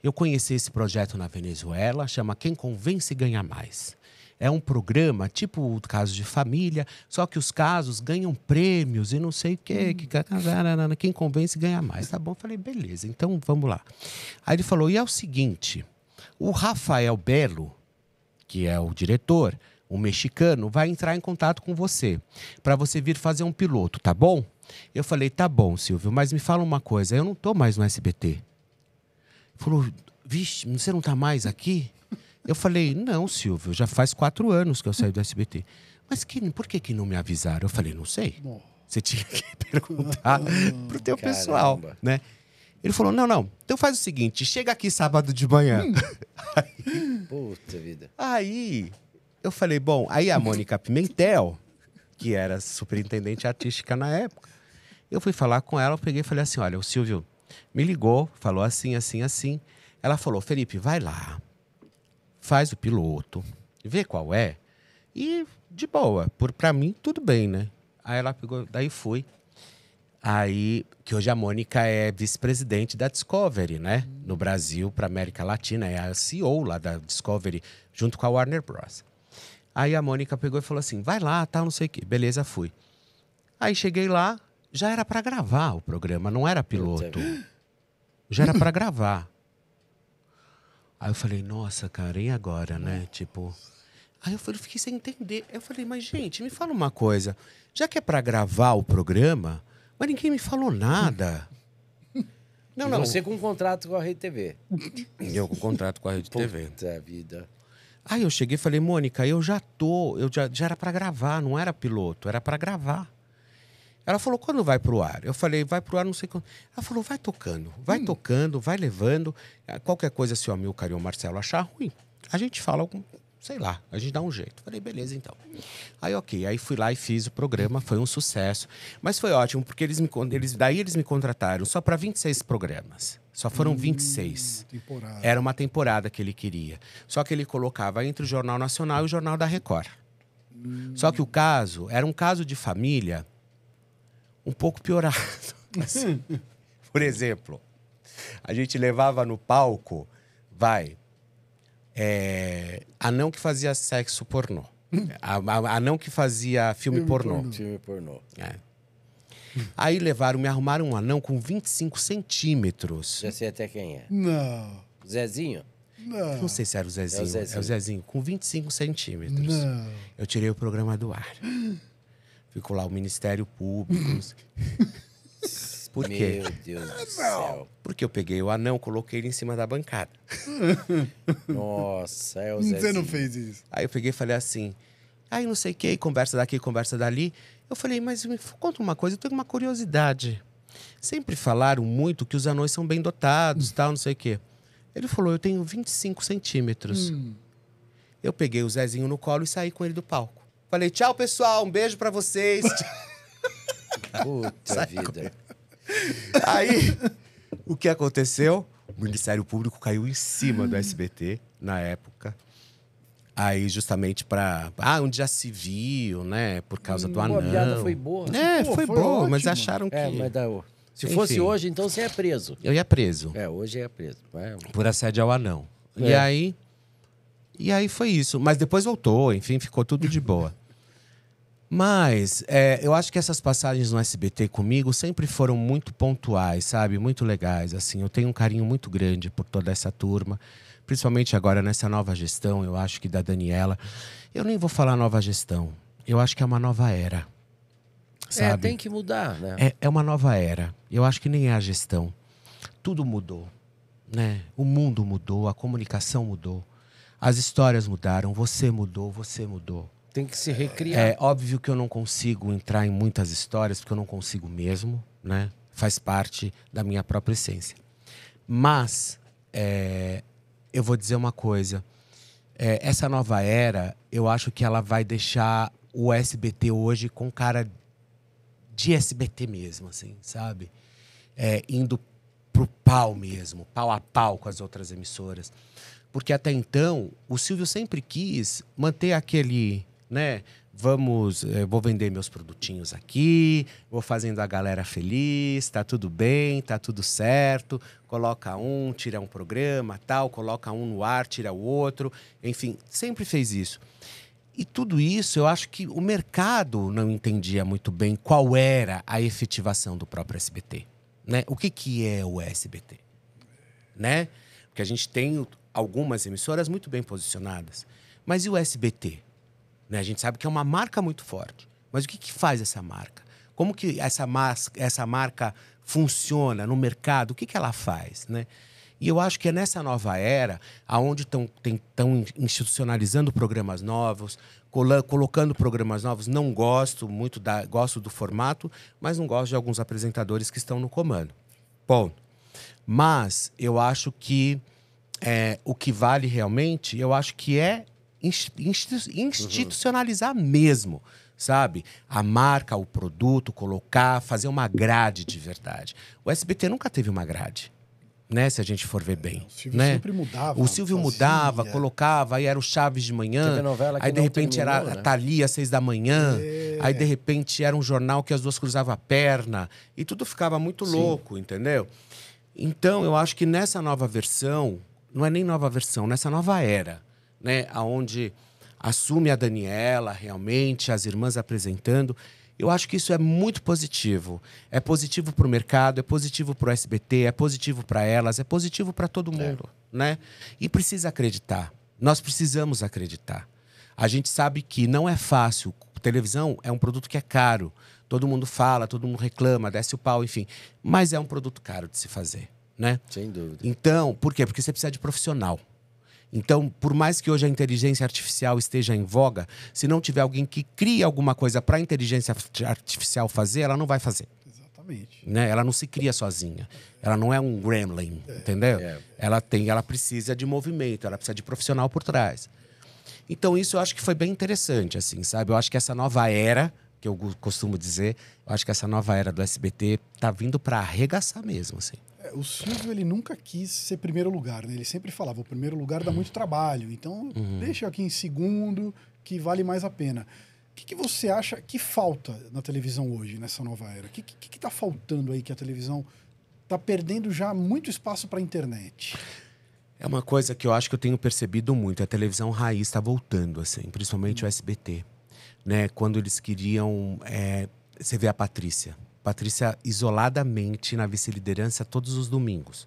Eu conheci esse projeto na Venezuela, chama Quem Convence Ganha Mais. É um programa tipo o caso de família, só que os casos ganham prêmios e não sei o quê. Que, quem convence ganha mais. Tá bom? Eu falei, beleza, então vamos lá. Aí ele falou: e é o seguinte o Rafael Belo, que é o diretor, o mexicano, vai entrar em contato com você para você vir fazer um piloto, tá bom? Eu falei, tá bom, Silvio, mas me fala uma coisa, eu não tô mais no SBT. Ele falou, vixe, você não tá mais aqui? Eu falei, não, Silvio, já faz quatro anos que eu saí do SBT. Mas que, por que, que não me avisaram? Eu falei, não sei. Bom. Você tinha que perguntar pro teu Caramba. pessoal, né? Ele falou: não, não, então faz o seguinte, chega aqui sábado de manhã. Hum. aí, Puta vida. Aí eu falei: bom, aí a Mônica Pimentel, que era superintendente artística na época, eu fui falar com ela, eu peguei e falei assim: olha, o Silvio me ligou, falou assim, assim, assim. Ela falou: Felipe, vai lá, faz o piloto, vê qual é. E de boa, por para mim tudo bem, né? Aí ela pegou, daí foi. Aí, que hoje a Mônica é vice-presidente da Discovery, né? No Brasil, para América Latina, é a CEO lá da Discovery, junto com a Warner Bros. Aí a Mônica pegou e falou assim: vai lá, tal, tá, não sei o quê. Beleza, fui. Aí cheguei lá, já era para gravar o programa, não era piloto. Já era para gravar. Aí eu falei: nossa, cara, e agora, né? Tipo. Aí eu falei, fiquei sem entender. Eu falei, mas gente, me fala uma coisa. Já que é para gravar o programa, mas ninguém me falou nada. Não, não. Você com um contrato com a Rede TV. Eu com um contrato com a Rede TV. Puta vida. Aí eu cheguei e falei, Mônica, eu já tô, eu já, já era para gravar, não era piloto, era para gravar. Ela falou, quando vai pro ar? Eu falei, vai pro ar, não sei quando. Ela falou, vai tocando, vai hum. tocando, vai levando. Qualquer coisa, se o amigo e Marcelo achar ruim, a gente fala com sei lá, a gente dá um jeito. Falei, beleza, então. Aí, ok. Aí fui lá e fiz o programa, foi um sucesso. Mas foi ótimo, porque eles me, eles, daí eles me contrataram só para 26 programas. Só foram hum, 26. Temporada. Era uma temporada que ele queria. Só que ele colocava entre o Jornal Nacional e o Jornal da Record. Hum. Só que o caso era um caso de família um pouco piorado. Assim. Por exemplo, a gente levava no palco, vai, é, anão que fazia sexo pornô. A, a, anão que fazia filme, filme pornô. pornô. Filme pornô. É. Aí levaram, me arrumaram um anão com 25 centímetros. Já sei até quem é. Não. Zezinho? Não. Não sei se era o Zezinho. É o Zezinho. É o Zezinho com 25 centímetros. Não. Eu tirei o programa do ar. Ficou lá o Ministério Público. Por quê? Meu Deus do ah, céu. Porque eu peguei o anão, coloquei ele em cima da bancada. Nossa, é o Zezinho. Você não fez isso. Aí eu peguei e falei assim, aí não sei o que, conversa daqui, conversa dali. Eu falei, mas me conta uma coisa, eu tenho uma curiosidade. Sempre falaram muito que os anões são bem dotados, hum. tal, não sei o quê. Ele falou, eu tenho 25 centímetros. Hum. Eu peguei o Zezinho no colo e saí com ele do palco. Falei, tchau, pessoal, um beijo para vocês. Puta vida. Aí, o que aconteceu? O Ministério Público caiu em cima do SBT na época. Aí, justamente para Ah, um dia civil, né? Por causa do hum, anão. A piada foi boa. Né? É, Pô, foi, foi boa, ótimo. mas acharam é, que. É, mas dá... Se Enfim. fosse hoje, então você é preso. Eu ia preso. É, hoje é preso. É. Por assédio ao anão. É. E aí. E aí foi isso. Mas depois voltou, enfim, ficou tudo de boa. Mas é, eu acho que essas passagens no SBT comigo sempre foram muito pontuais, sabe? Muito legais. Assim, eu tenho um carinho muito grande por toda essa turma, principalmente agora nessa nova gestão, eu acho que da Daniela. Eu nem vou falar nova gestão. Eu acho que é uma nova era. É, sabe? É, tem que mudar, né? É, é uma nova era. Eu acho que nem é a gestão. Tudo mudou, né? O mundo mudou, a comunicação mudou, as histórias mudaram, você mudou, você mudou tem que se recriar. É óbvio que eu não consigo entrar em muitas histórias, porque eu não consigo mesmo, né? Faz parte da minha própria essência. Mas é, eu vou dizer uma coisa. É, essa nova era, eu acho que ela vai deixar o SBT hoje com cara de SBT mesmo, assim, sabe? É, indo pro pau mesmo, pau a pau com as outras emissoras. Porque até então, o Silvio sempre quis manter aquele né? Vamos, eh, vou vender meus produtinhos aqui, vou fazendo a galera feliz, tá tudo bem, tá tudo certo. Coloca um, tira um programa, tal, coloca um no ar, tira o outro. Enfim, sempre fez isso. E tudo isso, eu acho que o mercado não entendia muito bem qual era a efetivação do próprio SBT. Né? O que, que é o SBT? Né? Porque a gente tem algumas emissoras muito bem posicionadas. Mas e o SBT? Né? A gente sabe que é uma marca muito forte. Mas o que, que faz essa marca? Como que essa, mas, essa marca funciona no mercado? O que, que ela faz? Né? E eu acho que é nessa nova era, aonde estão institucionalizando programas novos, colocando programas novos. Não gosto muito da, gosto do formato, mas não gosto de alguns apresentadores que estão no comando. bom Mas eu acho que é, o que vale realmente, eu acho que é institucionalizar uhum. mesmo, sabe? A marca, o produto, colocar, fazer uma grade de verdade. O SBT nunca teve uma grade. Né, se a gente for ver bem. É, o Silvio né? sempre mudava. O Silvio fazia. mudava, colocava, aí era o Chaves de manhã. Aí de repente terminou, era né? a Thalia, às seis da manhã. É. Aí de repente era um jornal que as duas cruzavam a perna. E tudo ficava muito Sim. louco, entendeu? Então eu acho que nessa nova versão, não é nem nova versão, nessa nova era né, aonde assume a Daniela realmente, as irmãs apresentando. Eu acho que isso é muito positivo. É positivo para o mercado, é positivo para o SBT, é positivo para elas, é positivo para todo é. mundo, é. né? E precisa acreditar. Nós precisamos acreditar. A gente sabe que não é fácil. Televisão é um produto que é caro. Todo mundo fala, todo mundo reclama, desce o pau, enfim. Mas é um produto caro de se fazer, né? Sem dúvida. Então, por quê? Porque você precisa de profissional. Então, por mais que hoje a inteligência artificial esteja em voga, se não tiver alguém que crie alguma coisa para a inteligência artificial fazer, ela não vai fazer. Né? Ela não se cria sozinha. Ela não é um gremlin, é, entendeu? É. Ela tem, ela precisa de movimento, ela precisa de profissional por trás. Então isso eu acho que foi bem interessante, assim, sabe? Eu acho que essa nova era que eu costumo dizer, eu acho que essa nova era do SBT tá vindo para arregaçar mesmo, assim. É, o Silvio, ele nunca quis ser primeiro lugar, né? Ele sempre falava, o primeiro lugar dá muito trabalho, então uhum. deixa aqui em segundo, que vale mais a pena. O que, que, você acha que falta na televisão hoje, nessa nova era? O que está faltando aí que a televisão está perdendo já muito espaço para a internet? É uma coisa que eu acho que eu tenho percebido muito. É a televisão raiz está voltando, assim, principalmente o SBT né? Quando eles queriam. É, você vê a Patrícia. Patrícia isoladamente na vice-liderança todos os domingos.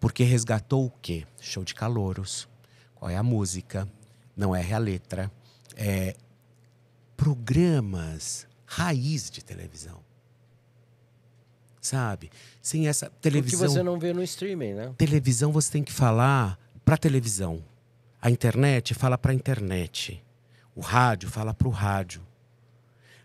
Porque resgatou o quê? Show de caloros. Qual é a música? Não erre a letra. É, programas raiz de televisão. Sabe? Sem essa televisão. Que você não vê no streaming, né? Televisão você tem que falar para televisão. A internet fala para internet. O rádio fala para o rádio.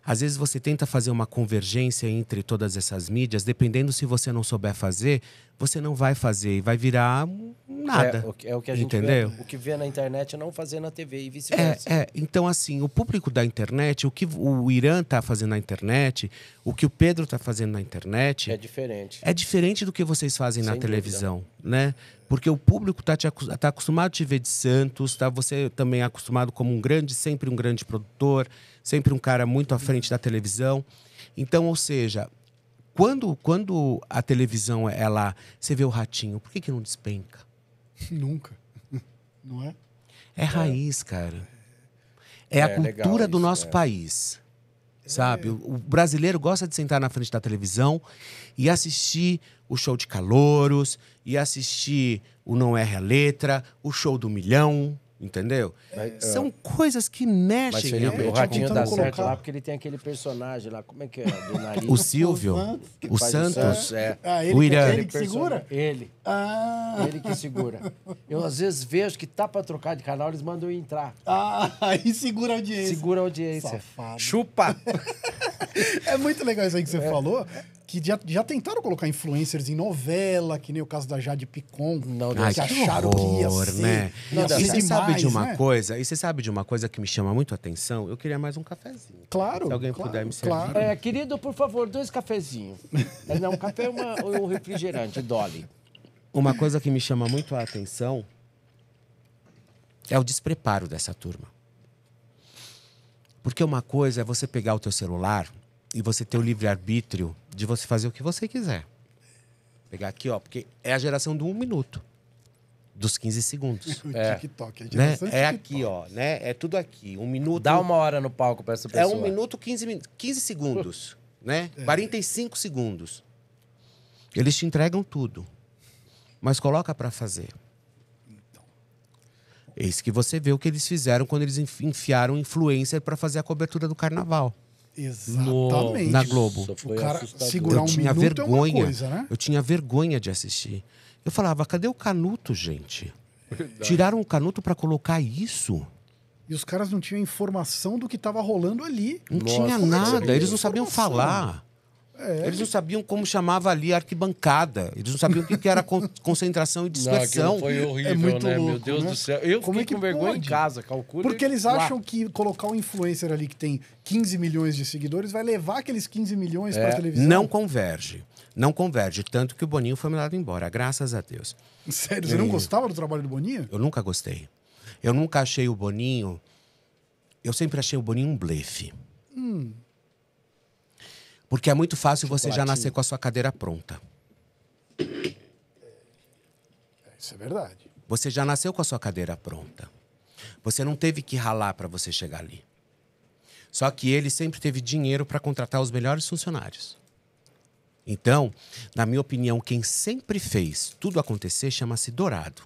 Às vezes você tenta fazer uma convergência entre todas essas mídias, dependendo se você não souber fazer, você não vai fazer e vai virar nada. É, o que, é o que a gente Vê, o que vê na internet é não fazer na TV e é, vice-versa. É, é, então assim, o público da internet, o que o Irã está fazendo na internet, o que o Pedro está fazendo na internet... É diferente. É diferente do que vocês fazem Sem na televisão, né? Porque o público está tá acostumado a te ver de Santos, tá você também é acostumado como um grande, sempre um grande produtor, sempre um cara muito à frente da televisão. Então, ou seja, quando, quando a televisão ela é, é você vê o ratinho, por que, que não despenca? Nunca. Não é? É raiz, cara. É, é a é cultura isso, do nosso é. país. Sabe? O brasileiro gosta de sentar na frente da televisão e assistir o show de calouros, e assistir o Não Erra a Letra, o show do Milhão, Entendeu? Mas, é, é. São coisas que mexem. Felipe, né? o Ratinho dá então, tá certo lá porque ele tem aquele personagem lá. Como é que é? Do nariz. O Silvio. O Santos. É. Ah, o Irã. Ele que segura? Ele. Ah. Ele que segura. Eu às vezes vejo que tá para trocar de canal, eles mandam eu entrar. Ah, aí segura a audiência. Segura a audiência. Safado. Chupa! é muito legal isso aí que você é. falou que já, já tentaram colocar influencers em novela, que nem o caso da Jade Picon, não, que, Ai, que acharam horror, que ia ser. Né? não, e você é sabe de uma né? coisa, e você sabe de uma coisa que me chama muito a atenção? Eu queria mais um cafezinho. Claro. Se alguém claro, puder me servir. Claro. É, querido, por favor, dois cafezinhos. é, não, um café é um refrigerante, Dolly. Uma coisa que me chama muito a atenção é o despreparo dessa turma. Porque uma coisa é você pegar o teu celular e você ter o livre-arbítrio de você fazer o que você quiser. Pegar aqui, ó, porque é a geração do um minuto. Dos 15 segundos. O é. a né? É TikTok. É aqui, ó, né? É tudo aqui. Um minuto. Dá uma hora no palco para essa pessoa. É um minuto, 15, 15 segundos, né? É. 45 segundos. Eles te entregam tudo. Mas coloca para fazer. Então. Eis que você vê o que eles fizeram quando eles enfiaram influencer para fazer a cobertura do carnaval. Exatamente. No, na Globo. O cara assustador. segurar um eu tinha é vergonha, é coisa, né? Eu tinha vergonha de assistir. Eu falava, cadê o canuto, gente? Verdade. Tiraram o canuto para colocar isso. E os caras não tinham informação do que estava rolando ali. Não Nossa, tinha nada, eles não sabiam falar. É. Eles não sabiam como chamava ali a arquibancada. Eles não sabiam o que, que era concentração e dispersão. Não, foi é horrível, é muito né? Louco, Meu Deus né? do céu. Eu como é que com vergonha pode? em casa, calcula. Porque eles lá. acham que colocar um influencer ali que tem 15 milhões de seguidores vai levar aqueles 15 milhões é. para a televisão. Não converge. Não converge. Tanto que o Boninho foi mandado embora, graças a Deus. Sério? Você não gostava do trabalho do Boninho? Eu nunca gostei. Eu nunca achei o Boninho. Eu sempre achei o Boninho um blefe. Hum. Porque é muito fácil você já nascer com a sua cadeira pronta. É, isso é verdade. Você já nasceu com a sua cadeira pronta. Você não teve que ralar para você chegar ali. Só que ele sempre teve dinheiro para contratar os melhores funcionários. Então, na minha opinião, quem sempre fez tudo acontecer chama-se Dourado.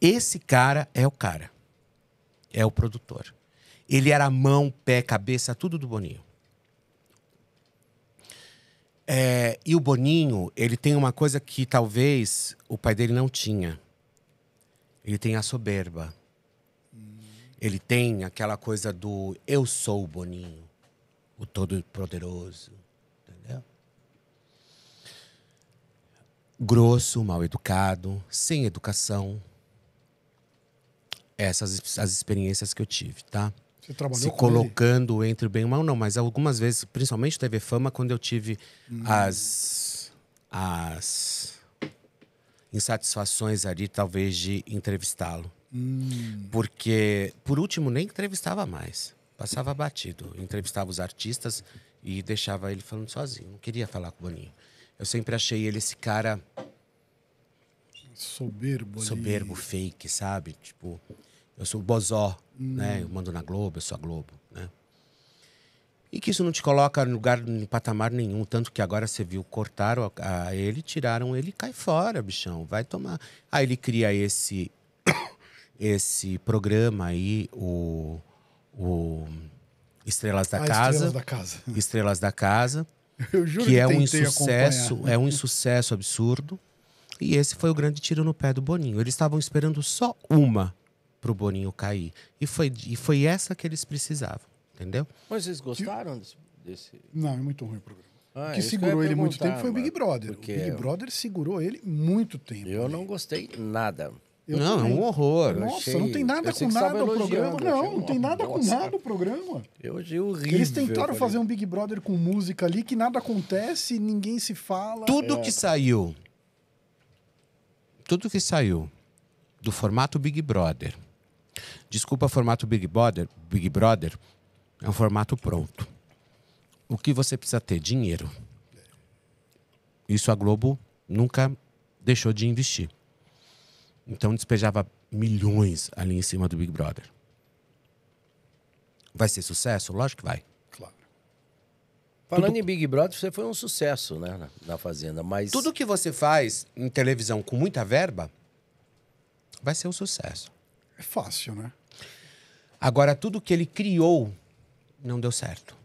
Esse cara é o cara. É o produtor. Ele era mão, pé, cabeça, tudo do Boninho. É, e o Boninho, ele tem uma coisa que talvez o pai dele não tinha. Ele tem a soberba. Ele tem aquela coisa do eu sou o Boninho, o todo poderoso, entendeu? Grosso, mal educado, sem educação. Essas as experiências que eu tive, tá? se colocando ele? entre bem e mal, não, mas algumas vezes, principalmente TV Fama, quando eu tive hum. as, as insatisfações ali, talvez, de entrevistá-lo. Hum. Porque, por último, nem entrevistava mais. Passava batido. entrevistava os artistas e deixava ele falando sozinho. Não queria falar com o Boninho. Eu sempre achei ele esse cara. Soberbo. Soberbo, ali. fake, sabe? Tipo. Eu sou o Bozó, hum. né? Eu mando na Globo, eu sou a Globo, né? E que isso não te coloca em lugar, em patamar nenhum. Tanto que agora você viu, cortaram a, a ele, tiraram ele, cai fora, bichão. Vai tomar. Aí ele cria esse, esse programa aí, o, o Estrelas da ah, Casa. Estrelas da Casa. Estrelas da Casa. Eu juro que, que é um insucesso, acompanhar. é um insucesso absurdo. E esse foi o grande tiro no pé do Boninho. Eles estavam esperando só uma para o Boninho cair. E foi, e foi essa que eles precisavam, entendeu? Mas vocês gostaram que... desse, Não, é muito ruim o programa. Ah, que segurou que ele muito tempo foi o Big Brother. Porque o Big Brother segurou ele muito tempo. Eu né? não gostei nada. Eu não, é também. é um horror. Nossa, achei... não tem nada com nada o programa. Não, não tem nada com nada o programa. Eu achei horrível. Eles tentaram fazer um Big Brother com música ali que nada acontece, ninguém se fala. Tudo é. que saiu. Tudo que saiu do formato Big Brother Desculpa formato Big Brother, Big Brother é um formato pronto. O que você precisa ter? Dinheiro. Isso a Globo nunca deixou de investir. Então despejava milhões ali em cima do Big Brother. Vai ser sucesso? Lógico que vai. Claro. Falando tudo... em Big Brother, você foi um sucesso, né, na, na Fazenda, mas... Tudo que você faz em televisão com muita verba vai ser um sucesso. É fácil, né? Agora, tudo que ele criou não deu certo.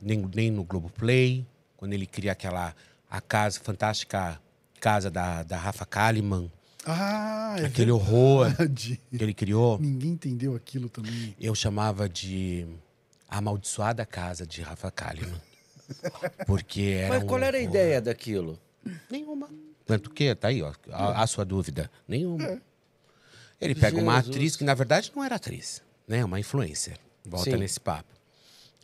Nem, nem no Globoplay, quando ele cria aquela a casa, fantástica casa da, da Rafa Kalimann. Ah, é Aquele horror que ele criou. Ninguém entendeu aquilo também. Eu chamava de a amaldiçoada casa de Rafa Kalimann. Porque era Mas qual um, era a ideia daquilo? Nenhuma. Tanto que, tá aí, ó, a, a sua dúvida. Nenhuma. É. Ele pega Jesus. uma atriz que, na verdade, não era atriz né, uma influencer, volta Sim. nesse papo,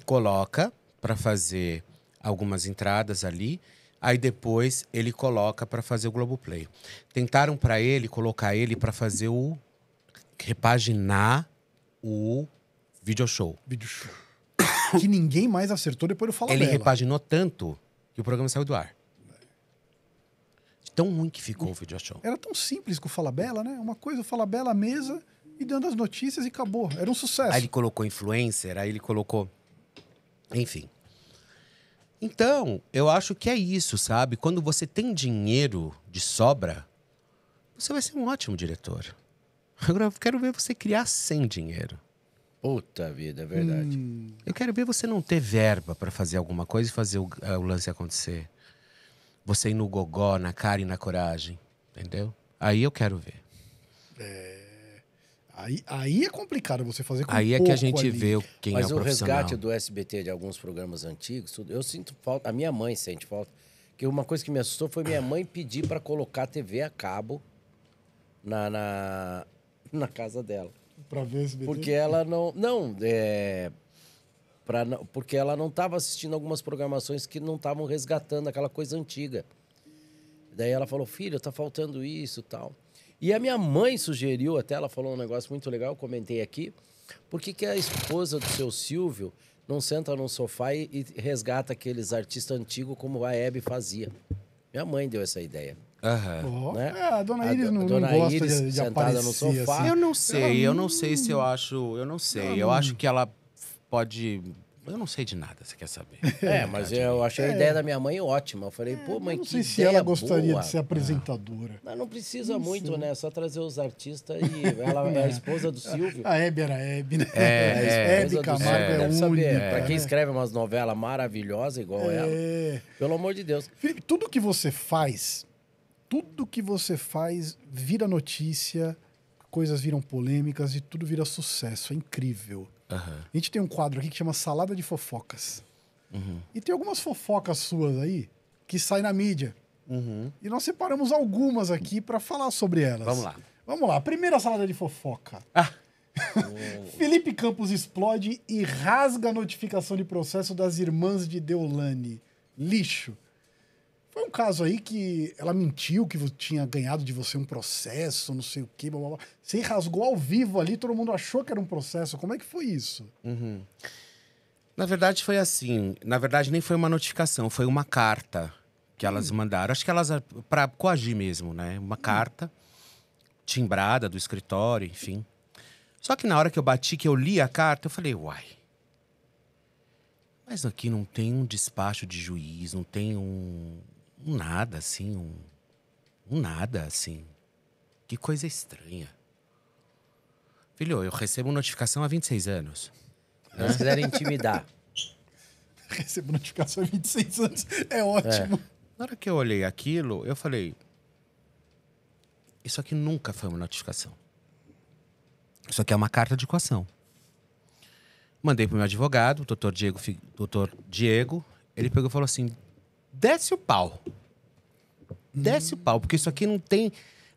coloca para fazer algumas entradas ali, aí depois ele coloca para fazer o Globoplay. Tentaram para ele colocar ele para fazer o repaginar o video show. Video show. que ninguém mais acertou depois do Fala Ele dela. repaginou tanto que o programa saiu do ar. Tão ruim que ficou o video show. Era tão simples com o Fala Bela, né? Uma coisa, o Fala Bela, a mesa, e dando as notícias e acabou. Era um sucesso. Aí ele colocou influencer, aí ele colocou. Enfim. Então, eu acho que é isso, sabe? Quando você tem dinheiro de sobra, você vai ser um ótimo diretor. Agora, eu quero ver você criar sem dinheiro. Puta vida, é verdade. Hum. Eu quero ver você não ter verba para fazer alguma coisa e fazer o, é, o, lance acontecer. Você ir no gogó, na cara e na coragem. Entendeu? Aí eu quero ver. É. Aí, aí é complicado você fazer com Aí é que a gente ali. vê quem Mas é o profissional. Mas o resgate do SBT de alguns programas antigos, tudo, eu sinto falta, a minha mãe sente falta, que uma coisa que me assustou foi minha mãe pedir para colocar TV a cabo na, na, na casa dela. Para ver SBT? Porque ela não... Não, é... Pra, porque ela não estava assistindo algumas programações que não estavam resgatando aquela coisa antiga. Daí ela falou, filha, tá faltando isso tal. E a minha mãe sugeriu, até ela falou um negócio muito legal, eu comentei aqui. Por que, que a esposa do seu Silvio não senta num sofá e, e resgata aqueles artistas antigos como a Hebe fazia? Minha mãe deu essa ideia. Uhum. Né? É, a dona Iris a, não, dona não gosta Iris de, de sentada no sofá. Assim. Eu não sei, eu não sei se eu acho. Eu não sei. Eu acho que ela pode eu não sei de nada, você quer saber? É, mas eu achei a é. ideia da minha mãe ótima. Eu falei, pô, é, mãe, que Não sei se ideia ela gostaria boa. de ser apresentadora. Mas não precisa muito, né? É só trazer os artistas e ela é a esposa do Silvio. A Hebe era Hebe, né? É, é. Hebe Camargo é, é única. Saber, pra quem né? escreve umas novelas maravilhosas igual é. ela, pelo amor de Deus. Felipe, tudo que você faz, tudo que você faz vira notícia, coisas viram polêmicas e tudo vira sucesso. É incrível. Uhum. A gente tem um quadro aqui que chama Salada de Fofocas. Uhum. E tem algumas fofocas suas aí que saem na mídia. Uhum. E nós separamos algumas aqui para falar sobre elas. Vamos lá. Vamos lá. Primeira salada de fofoca. Ah. Felipe Campos explode e rasga a notificação de processo das irmãs de Deolane. Lixo. Foi um caso aí que ela mentiu que tinha ganhado de você um processo, não sei o quê, blá, blá, blá. Você rasgou ao vivo ali, todo mundo achou que era um processo. Como é que foi isso? Uhum. Na verdade, foi assim. Na verdade, nem foi uma notificação, foi uma carta que elas hum. mandaram. Acho que elas, ah, para coagir mesmo, né? Uma hum. carta timbrada do escritório, enfim. Só que na hora que eu bati, que eu li a carta, eu falei, uai. Mas aqui não tem um despacho de juiz, não tem um, um nada, assim, um, um nada, assim. Que coisa estranha. Filho, eu recebo notificação há 26 anos. Não né? quiserem intimidar. recebo notificação há 26 anos. É ótimo. É. Na hora que eu olhei aquilo, eu falei: Isso aqui nunca foi uma notificação. Isso aqui é uma carta de coação. Mandei pro meu advogado, o doutor Diego, doutor Diego. Ele pegou e falou assim: desce o pau. Desce hum. o pau, porque isso aqui não tem,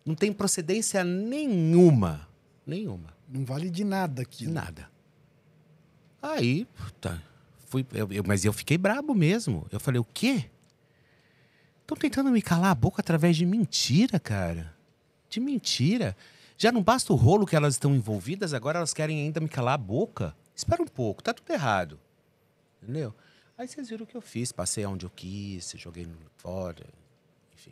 não tem procedência nenhuma. Nenhuma. Não vale de nada aqui. De nada. Aí, puta, fui, eu, eu, mas eu fiquei brabo mesmo. Eu falei, o quê? Estão tentando me calar a boca através de mentira, cara. De mentira. Já não basta o rolo que elas estão envolvidas, agora elas querem ainda me calar a boca. Espera um pouco, tá tudo errado. Entendeu? Aí vocês viram o que eu fiz, passei onde eu quis, joguei fora, enfim.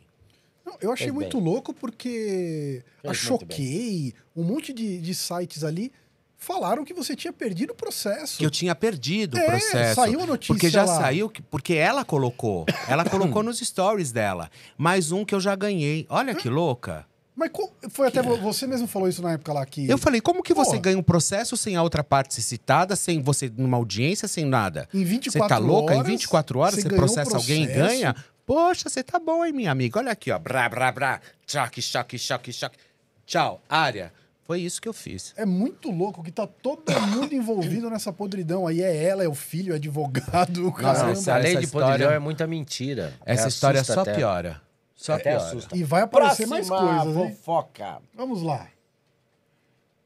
Não, eu achei Fez muito bem. louco porque a Choquei, um monte de, de sites ali falaram que você tinha perdido o processo. Que eu tinha perdido é, o processo. Saiu a notícia. Porque já lá. saiu, porque ela colocou. Ela colocou nos stories dela. Mais um que eu já ganhei. Olha que louca. Mas como, foi até que... É. você mesmo falou isso na época lá que. Eu falei, como que Porra. você ganha um processo sem a outra parte ser citada, sem você numa audiência, sem nada? Em 24 horas. Você tá louca? Horas, em 24 horas você, você processa processo. alguém e ganha? Poxa, você tá bom, hein, minha amiga? Olha aqui, ó. Brá, brá, brá. Choque, choque, choque, choque. Tchau, área. Foi isso que eu fiz. É muito louco que tá todo mundo envolvido nessa podridão. Aí é ela, é o filho, é advogado. Nossa, caramba. essa, lei de podridão é muita mentira. Essa é história só até. piora. Só até assusta. E vai aparecer Próxima mais coisas. Fofoca. Hein? Vamos lá.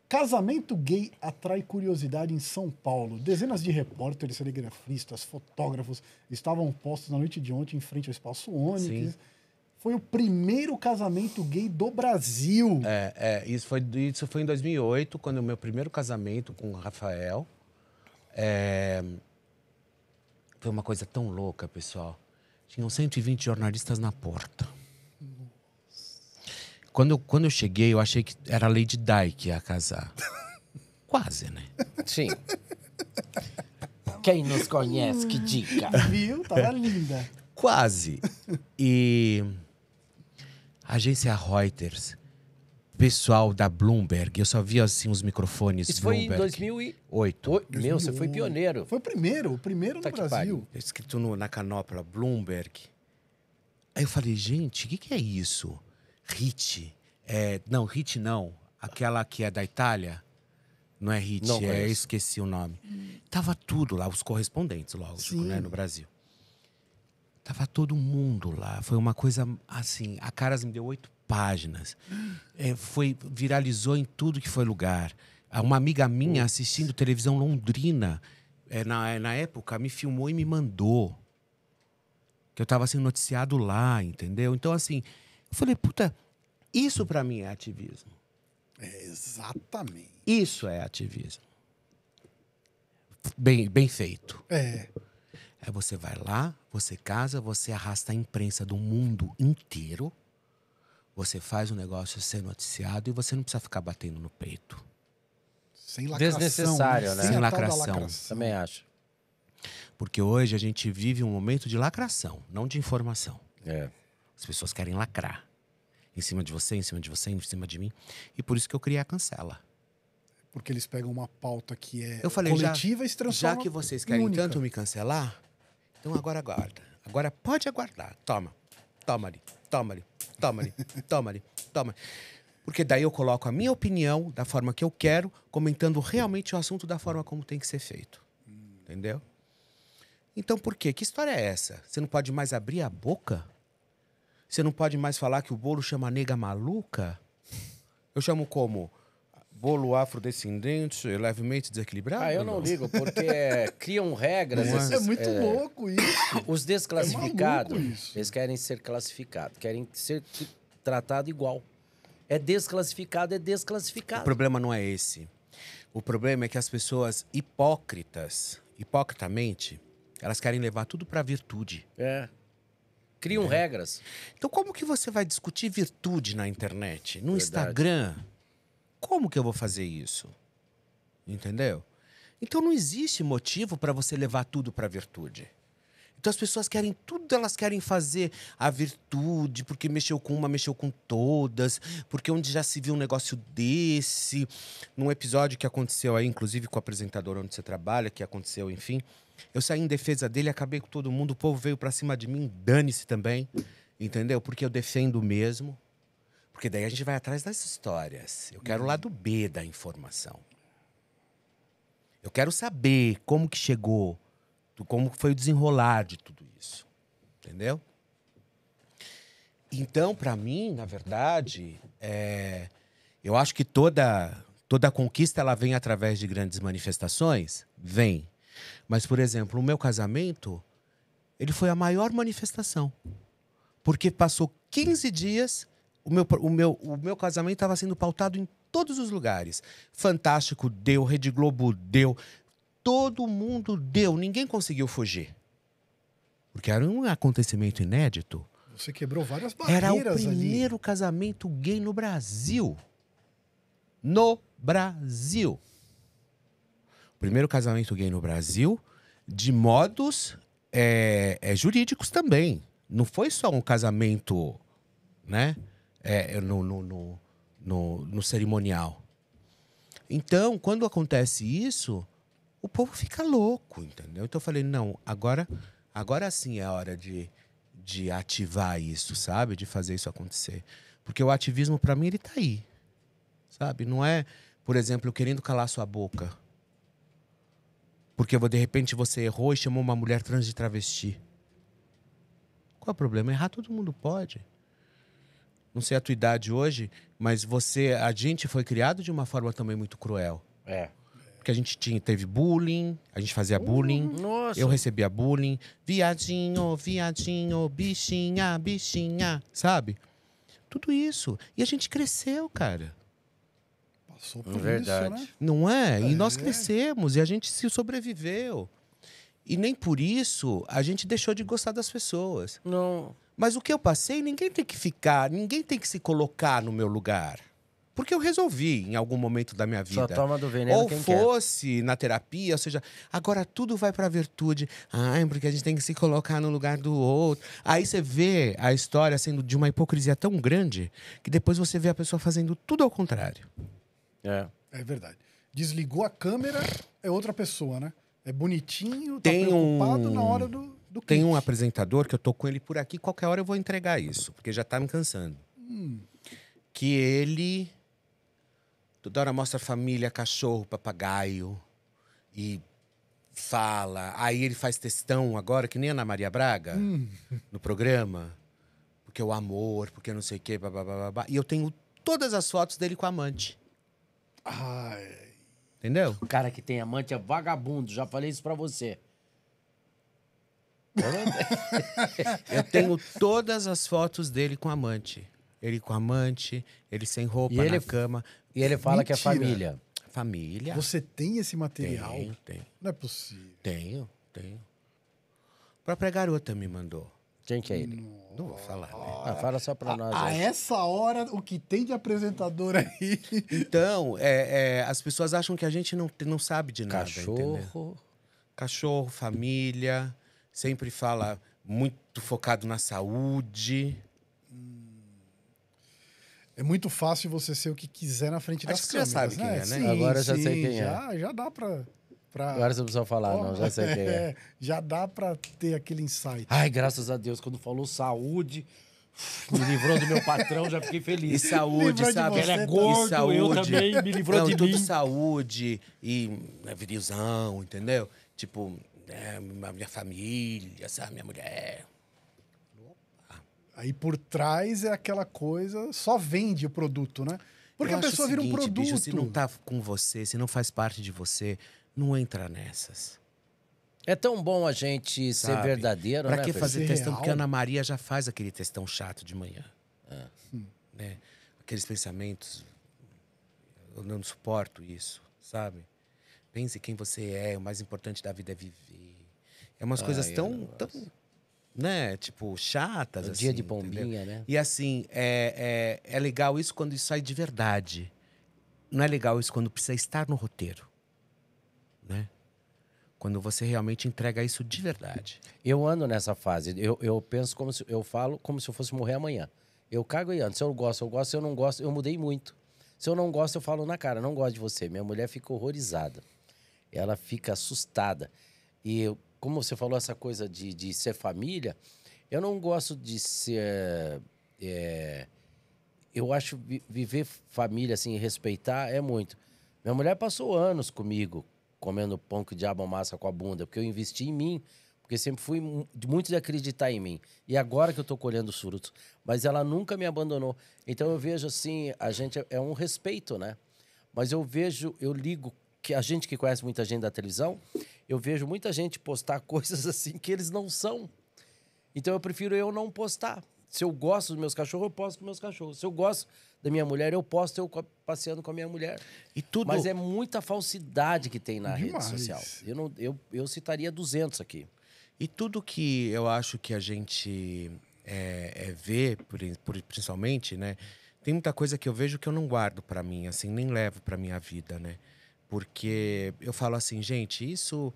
Casamento gay atrai curiosidade em São Paulo. Dezenas de repórteres, telegrafistas, fotógrafos estavam postos na noite de ontem em frente ao espaço Onix. Sim. Foi o primeiro casamento gay do Brasil. É, é isso, foi, isso foi em 2008, quando o meu primeiro casamento com o Rafael. É, foi uma coisa tão louca, pessoal. Tinham 120 jornalistas na porta. Quando eu, quando eu cheguei, eu achei que era a Lady Di que ia casar. Quase, né? Sim. Quem nos conhece, que dica. Viu? Tava tá linda. Quase. E a agência Reuters, pessoal da Bloomberg, eu só via assim os microfones Isso Bloomberg. foi em 2008. meu, você foi pioneiro. Foi o primeiro, o primeiro tá no Brasil. Pare. Escrito no, na canopla Bloomberg. Aí eu falei, gente, o que, que é isso? Hit. É, não, Hit não. Aquela que é da Itália. Não é Hit, não, é, esqueci o nome. Tava tudo lá, os correspondentes, lógico, né, no Brasil. Tava todo mundo lá. Foi uma coisa assim. A Caras me deu oito páginas. É, foi Viralizou em tudo que foi lugar. Uma amiga minha assistindo televisão londrina, é, na, é, na época, me filmou e me mandou. Que eu estava sendo assim, noticiado lá, entendeu? Então, assim, eu falei, puta, isso para mim é ativismo. É exatamente. Isso é ativismo. Bem, bem feito. É. Aí é, você vai lá, você casa, você arrasta a imprensa do mundo inteiro, você faz o um negócio ser noticiado e você não precisa ficar batendo no peito. Sem lacração. Desnecessário, né? Sem, lacração. lacração. Também acho. Porque hoje a gente vive um momento de lacração, não de informação. É. As pessoas querem lacrar. Em cima de você, em cima de você, em cima de mim. E por isso que eu criei a cancela. Porque eles pegam uma pauta que é falei, coletiva já, e se transforma. Já que vocês querem única. tanto me cancelar, então agora aguarda. Agora pode aguardar. Toma. Toma ali. Toma ali. Toma ali. Toma ali. Toma. Porque daí eu coloco a minha opinião da forma que eu quero, comentando realmente o assunto da forma como tem que ser feito. Hum. Entendeu? Então por quê? Que história é essa? Você não pode mais abrir a boca? Você não pode mais falar que o bolo chama nega maluca? Eu chamo como? Bolo afrodescendente, levemente desequilibrado? Ah, eu não, não? ligo, porque é, criam regras. É? esses, é muito é, louco isso. Os é desclassificados, é eles querem ser classificados, querem ser tratado igual. É desclassificado, é desclassificado. O problema não é esse. O problema é que as pessoas hipócritas, hipocritamente, elas querem levar tudo para virtude. É. Criam é. regras. Então, como que você vai discutir virtude na internet? No Verdade. Instagram? Como que eu vou fazer isso? Entendeu? Então, não existe motivo para você levar tudo para virtude. Então as pessoas querem tudo, elas querem fazer a virtude, porque mexeu com uma, mexeu com todas, porque onde já se viu um negócio desse, num episódio que aconteceu aí, inclusive com o apresentador onde você trabalha, que aconteceu, enfim, eu saí em defesa dele, acabei com todo mundo, o povo veio para cima de mim, dane-se também, entendeu? Porque eu defendo mesmo. Porque daí a gente vai atrás das histórias. Eu quero o lado B da informação. Eu quero saber como que chegou, como foi o desenrolar de tudo isso. Entendeu? Então, para mim, na verdade, é... eu acho que toda toda conquista ela vem através de grandes manifestações? Vem. Mas, por exemplo, o meu casamento, ele foi a maior manifestação. Porque passou 15 dias, o meu, o meu, o meu casamento estava sendo pautado em todos os lugares. Fantástico deu, Rede Globo deu, todo mundo deu, ninguém conseguiu fugir. Porque era um acontecimento inédito. Você quebrou várias barreiras ali. Era o primeiro ali. casamento gay no Brasil. No Brasil primeiro casamento gay no Brasil de modos é, é, jurídicos também. Não foi só um casamento né, é, no, no, no, no, no cerimonial. Então, quando acontece isso, o povo fica louco, entendeu? Então eu falei, não, agora, agora sim é a hora de, de ativar isso, sabe? De fazer isso acontecer. Porque o ativismo, para mim, ele tá aí. Sabe? Não é, por exemplo, querendo calar sua boca. Porque de repente você errou e chamou uma mulher trans de travesti. Qual é o problema? Errar todo mundo pode. Não sei a tua idade hoje, mas você, a gente foi criado de uma forma também muito cruel. É. Porque a gente tinha, teve bullying, a gente fazia bullying. Uhum. nossa. Eu recebia bullying. Viadinho, viadinho, bichinha, bichinha, sabe? Tudo isso. E a gente cresceu, cara passou é por Verdade. isso, né? Não é? E é. nós crescemos e a gente se sobreviveu. E nem por isso a gente deixou de gostar das pessoas. Não. Mas o que eu passei, ninguém tem que ficar, ninguém tem que se colocar no meu lugar. Porque eu resolvi em algum momento da minha vida. Só toma do veneno Ou fosse quer. na terapia, ou seja, agora tudo vai para a virtude. Ai, porque a gente tem que se colocar no lugar do outro. Aí você vê a história sendo de uma hipocrisia tão grande que depois você vê a pessoa fazendo tudo ao contrário. É. É verdade. Desligou a câmera, é outra pessoa, né? É bonitinho, tá tem preocupado um... na hora do, do Tem um apresentador que eu tô com ele por aqui, qualquer hora eu vou entregar isso, porque já tá me cansando. Hum. Que ele toda hora mostra família, cachorro, papagaio e fala. Aí ele faz textão agora, que nem Ana Maria Braga, hum. no programa. Porque o amor, porque não sei o quê, babá. E eu tenho todas as fotos dele com a amante. Ai. Entendeu? O cara que tem amante é vagabundo, já falei isso pra você. Eu tenho todas as fotos dele com amante. Ele com amante, ele sem roupa, e na cama. E ele fala Mentira. que é família. Família. Você tem esse material? Tenho, tenho. Não é possível. Tenho, tenho. A própria garota me mandou. Quem que é ele? Não vou falar. Né? Ah, fala só para nós. A, essa hora, o que tem de apresentador aí? Então, é, é, as pessoas acham que a gente não, não sabe de nada. Cachorro. Entendeu? Cachorro, família. Sempre fala muito focado na saúde. Hum. É muito fácil você ser o que quiser na frente Acho das câmeras, já sabe né? quem é, né? Sim, Agora sim, já sei quem é. Já, já dá para Pra... Agora você precisa falar, oh, não, já sei quem é. é. Já dá para ter aquele insight. Ai, graças a Deus, quando falou saúde, me livrou do meu patrão, já fiquei feliz. E saúde, sabe? Ele é gordo, saúde. eu também, me livrou não, de tudo mim. saúde e né, virilzão, entendeu? Tipo, né, minha família, sabe? Minha mulher. Aí por trás é aquela coisa, só vende o produto, né? Porque eu a pessoa seguinte, vira um produto. Bicho, se não tá com você, se não faz parte de você, não entra nessas. É tão bom a gente ser verdadeiro, pra né? que fazer testão? Porque a Ana Maria já faz aquele testão chato de manhã. É. Hum. Né? Aqueles pensamentos. Eu não suporto isso, sabe? Pense quem você é, o mais importante da vida é viver. É umas coisas é tão, tão, né, tipo, chatas. Um assim, dia de assim, bombinha, entendeu? né? E assim, é, é, é legal isso quando isso sai de verdade. Não é legal isso quando precisa estar no roteiro né? Quando você realmente entrega isso de verdade. Eu ando nessa fase. Eu, eu penso como se eu falo como se eu fosse morrer amanhã. Eu cago e ando. Se eu gosto, eu gosto. Se eu não gosto, eu mudei muito. Se eu não gosto, eu falo na cara, não gosto de você. Minha mulher fica horrorizada. Ela fica assustada. E eu, como você falou essa coisa de, de ser família, eu não gosto de ser. É, eu acho viver família, assim, respeitar é muito. Minha mulher passou anos comigo, comendo pão que o diabo amassa com a bunda, porque eu investi em mim, porque sempre fui muito de acreditar em mim. E agora que eu estou colhendo os frutos, mas ela nunca me abandonou. Então eu vejo assim, a gente é, é um respeito, né? Mas eu vejo, eu ligo que a gente que conhece muita gente da televisão, eu vejo muita gente postar coisas assim que eles não são. Então eu prefiro eu não postar. Se eu gosto dos meus cachorros, eu posso dos meus cachorros. Se eu gosto da minha mulher, eu posso eu passeando com a minha mulher. E tudo... Mas é muita falsidade que tem na Demais. rede social. Eu, não, eu, eu citaria 200 aqui. E tudo que eu acho que a gente é, é vê, principalmente, né? Tem muita coisa que eu vejo que eu não guardo para mim, assim, nem levo para minha vida, né? Porque eu falo assim, gente, isso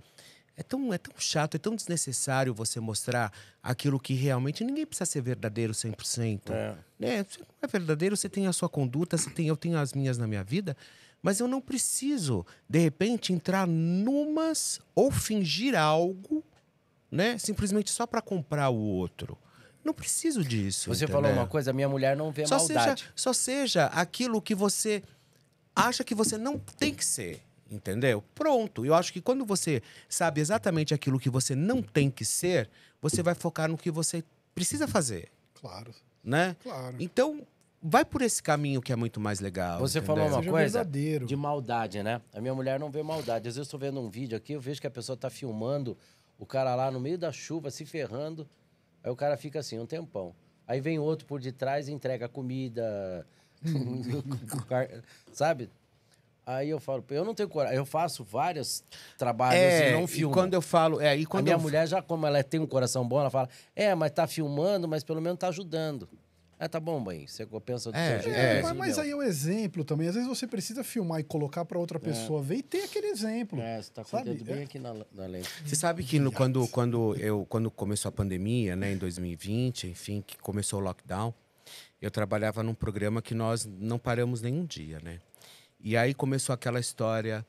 é tão, é tão chato, é tão desnecessário você mostrar aquilo que realmente ninguém precisa ser verdadeiro 100%. É. Né? Você não é verdadeiro, você tem a sua conduta, você tem, eu tenho as minhas na minha vida, mas eu não preciso, de repente, entrar numas ou fingir algo, né? Simplesmente só para comprar o outro. Não preciso disso. Você entendeu? falou uma coisa, minha mulher não vê só maldade. Seja, só seja aquilo que você acha que você não tem que ser. Entendeu? Pronto. Eu acho que quando você sabe exatamente aquilo que você não tem que ser, você vai focar no que você precisa fazer. Claro. Né? Claro. Então, vai por esse caminho que é muito mais legal. Você entendeu? falou uma Seja coisa verdadeiro. de maldade, né? A minha mulher não vê maldade. Às vezes eu estou vendo um vídeo aqui, eu vejo que a pessoa está filmando o cara lá no meio da chuva, se ferrando. Aí o cara fica assim, um tempão. Aí vem outro por detrás e entrega comida. sabe? Aí eu falo, eu não tenho coragem. Eu faço vários trabalhos é, e não filmo. E quando eu falo, é, e quando a minha eu... mulher já como ela tem um coração bom, ela fala: "É, mas tá filmando, mas pelo menos tá ajudando". É, tá bom, mãe. Você pensa do é, seu jeito. É, é. mas, mas aí é o um exemplo também. Às vezes você precisa filmar e colocar para outra é. pessoa é. ver e ter aquele exemplo. É, você tá com sabe? bem é. aqui na, na lente. Você sabe que no, quando, quando, eu, quando começou a pandemia, né, em 2020, enfim, que começou o lockdown, eu trabalhava num programa que nós não paramos nenhum dia, né? E aí começou aquela história.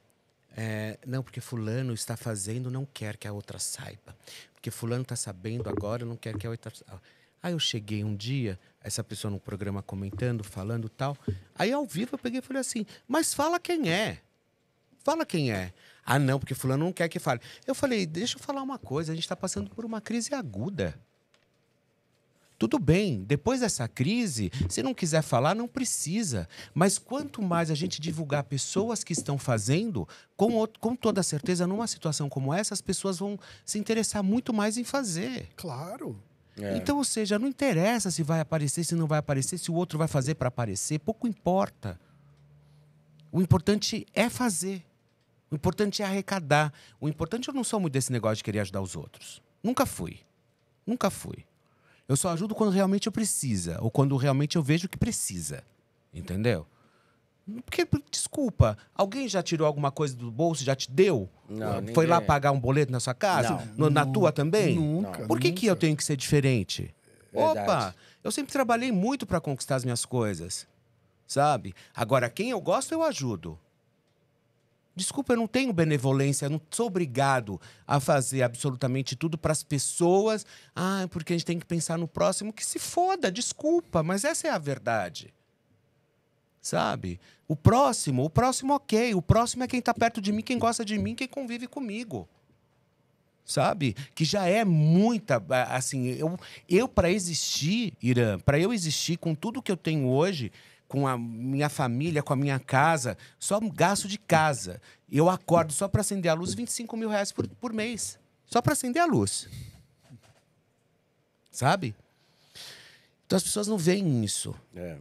É, não, porque fulano está fazendo, não quer que a outra saiba. Porque fulano está sabendo agora, não quer que a outra saiba. Aí eu cheguei um dia, essa pessoa no programa comentando, falando tal. Aí ao vivo eu peguei e falei assim, mas fala quem é. Fala quem é. Ah, não, porque fulano não quer que fale. Eu falei, deixa eu falar uma coisa, a gente está passando por uma crise aguda. Tudo bem, depois dessa crise, se não quiser falar, não precisa. Mas quanto mais a gente divulgar pessoas que estão fazendo, com, com toda certeza, numa situação como essa, as pessoas vão se interessar muito mais em fazer. Claro. É. Então, ou seja, não interessa se vai aparecer, se não vai aparecer, se o outro vai fazer para aparecer, pouco importa. O importante é fazer. O importante é arrecadar. O importante, eu não sou muito desse negócio de querer ajudar os outros. Nunca fui. Nunca fui. Eu só ajudo quando realmente eu precisa, ou quando realmente eu vejo que precisa. Entendeu? Porque, desculpa, alguém já tirou alguma coisa do bolso, já te deu? Não, Foi ninguém. lá pagar um boleto na sua casa? Não. No, na tua também? Nunca. Por que, nunca. que eu tenho que ser diferente? É verdade. Opa, eu sempre trabalhei muito para conquistar as minhas coisas, sabe? Agora, quem eu gosto, eu ajudo. Desculpa, eu não tenho benevolência, eu não sou obrigado a fazer absolutamente tudo para as pessoas. Ah, é porque a gente tem que pensar no próximo. Que se foda, desculpa, mas essa é a verdade. Sabe? O próximo, o próximo, ok. O próximo é quem está perto de mim, quem gosta de mim, quem convive comigo. Sabe? Que já é muita. Assim, eu, eu para existir, Irã, para eu existir com tudo que eu tenho hoje, com a minha família, com a minha casa, só gasto de casa. Eu acordo só para acender a luz 25 mil reais por, por mês. Só para acender a luz. Sabe? Então as pessoas não veem isso. É.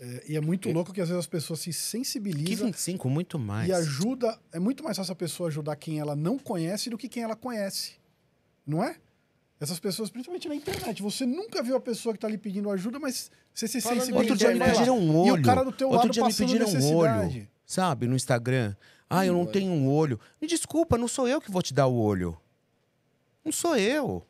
É, e é muito louco que às vezes as pessoas se sensibilizam. Que 25, muito mais. E ajuda. É muito mais fácil a pessoa ajudar quem ela não conhece do que quem ela conhece. Não é? Essas pessoas, principalmente na internet, você nunca viu a pessoa que tá ali pedindo ajuda, mas você se sente sensibiliza. Outro dia me pediram um olho. E o cara do teu Outro lado dia me pediram um olho, sabe, no Instagram. Ah, eu não tenho um olho. Me desculpa, não sou eu que vou te dar o olho. Não sou eu.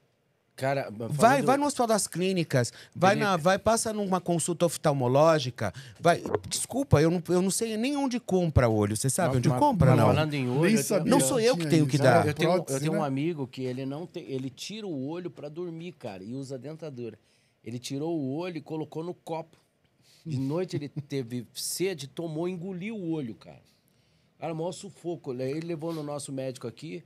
Cara, vai, vai no Hospital das Clínicas, vai, na, vai passa numa consulta oftalmológica, vai. Desculpa, eu não, eu não sei nem onde compra olho. Você sabe não, onde mas, compra, não? Falando em olho, não sou eu que tenho que dar. Eu tenho, eu tenho um né? amigo que ele não tem, ele tira o olho para dormir, cara, e usa dentadura. Ele tirou o olho e colocou no copo. De noite ele teve sede, tomou, engoliu o olho, cara. Cara, maior sufoco. Né? Ele levou no nosso médico aqui.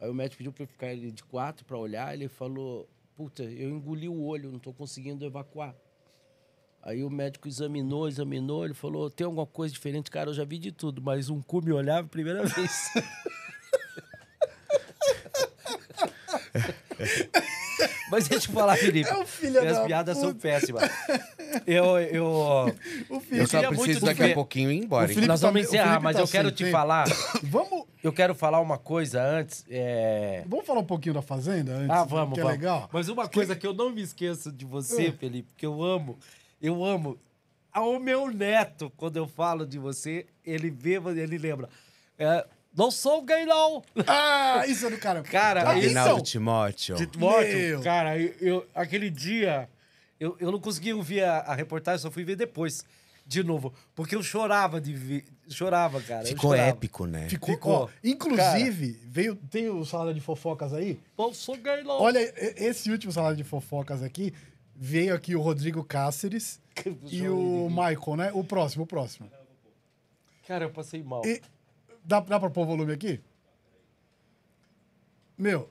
Aí o médico pediu para eu ficar de quatro para olhar. Ele falou: Puta, eu engoli o olho, não estou conseguindo evacuar. Aí o médico examinou, examinou. Ele falou: Tem alguma coisa diferente? Cara, eu já vi de tudo, mas um cu me olhava a primeira vez. Mas deixa eu falar, Felipe. É o filho Minhas da piadas puta. são péssimas. Eu, eu, o filho, eu só tá preciso daqui a pouquinho ir embora. Nós tá vamos encerrar, mas tá eu assim, quero te tem... falar. vamos. Eu quero falar uma coisa antes. É... Vamos falar um pouquinho da Fazenda antes? Ah, vamos, que é vamos. É legal. Mas uma coisa que... É- que eu não me esqueço de você, ah. Felipe, que eu amo. Eu amo. o meu neto, quando eu falo de você, ele vê, ele lembra. É, não sou gay, não. Ah, isso é do cara. Tá, então. Cara, Aguinaldo então, Timóteo. Timóteo, cara, eu, eu, aquele dia, eu, eu não consegui ouvir a, a reportagem, só fui ver depois de novo. Porque eu chorava de ver. Chorava, cara. Ficou chorava. épico, né? Ficou. Ficou. inclusive, cara, veio. Tem o salário de fofocas aí? Não sou gay, não. Olha, esse último salário de fofocas aqui. Veio aqui o Rodrigo Cáceres e o Michael, né? O próximo, o próximo. Cara, eu passei mal. E, Dá, dá pra pôr o volume aqui? Meu,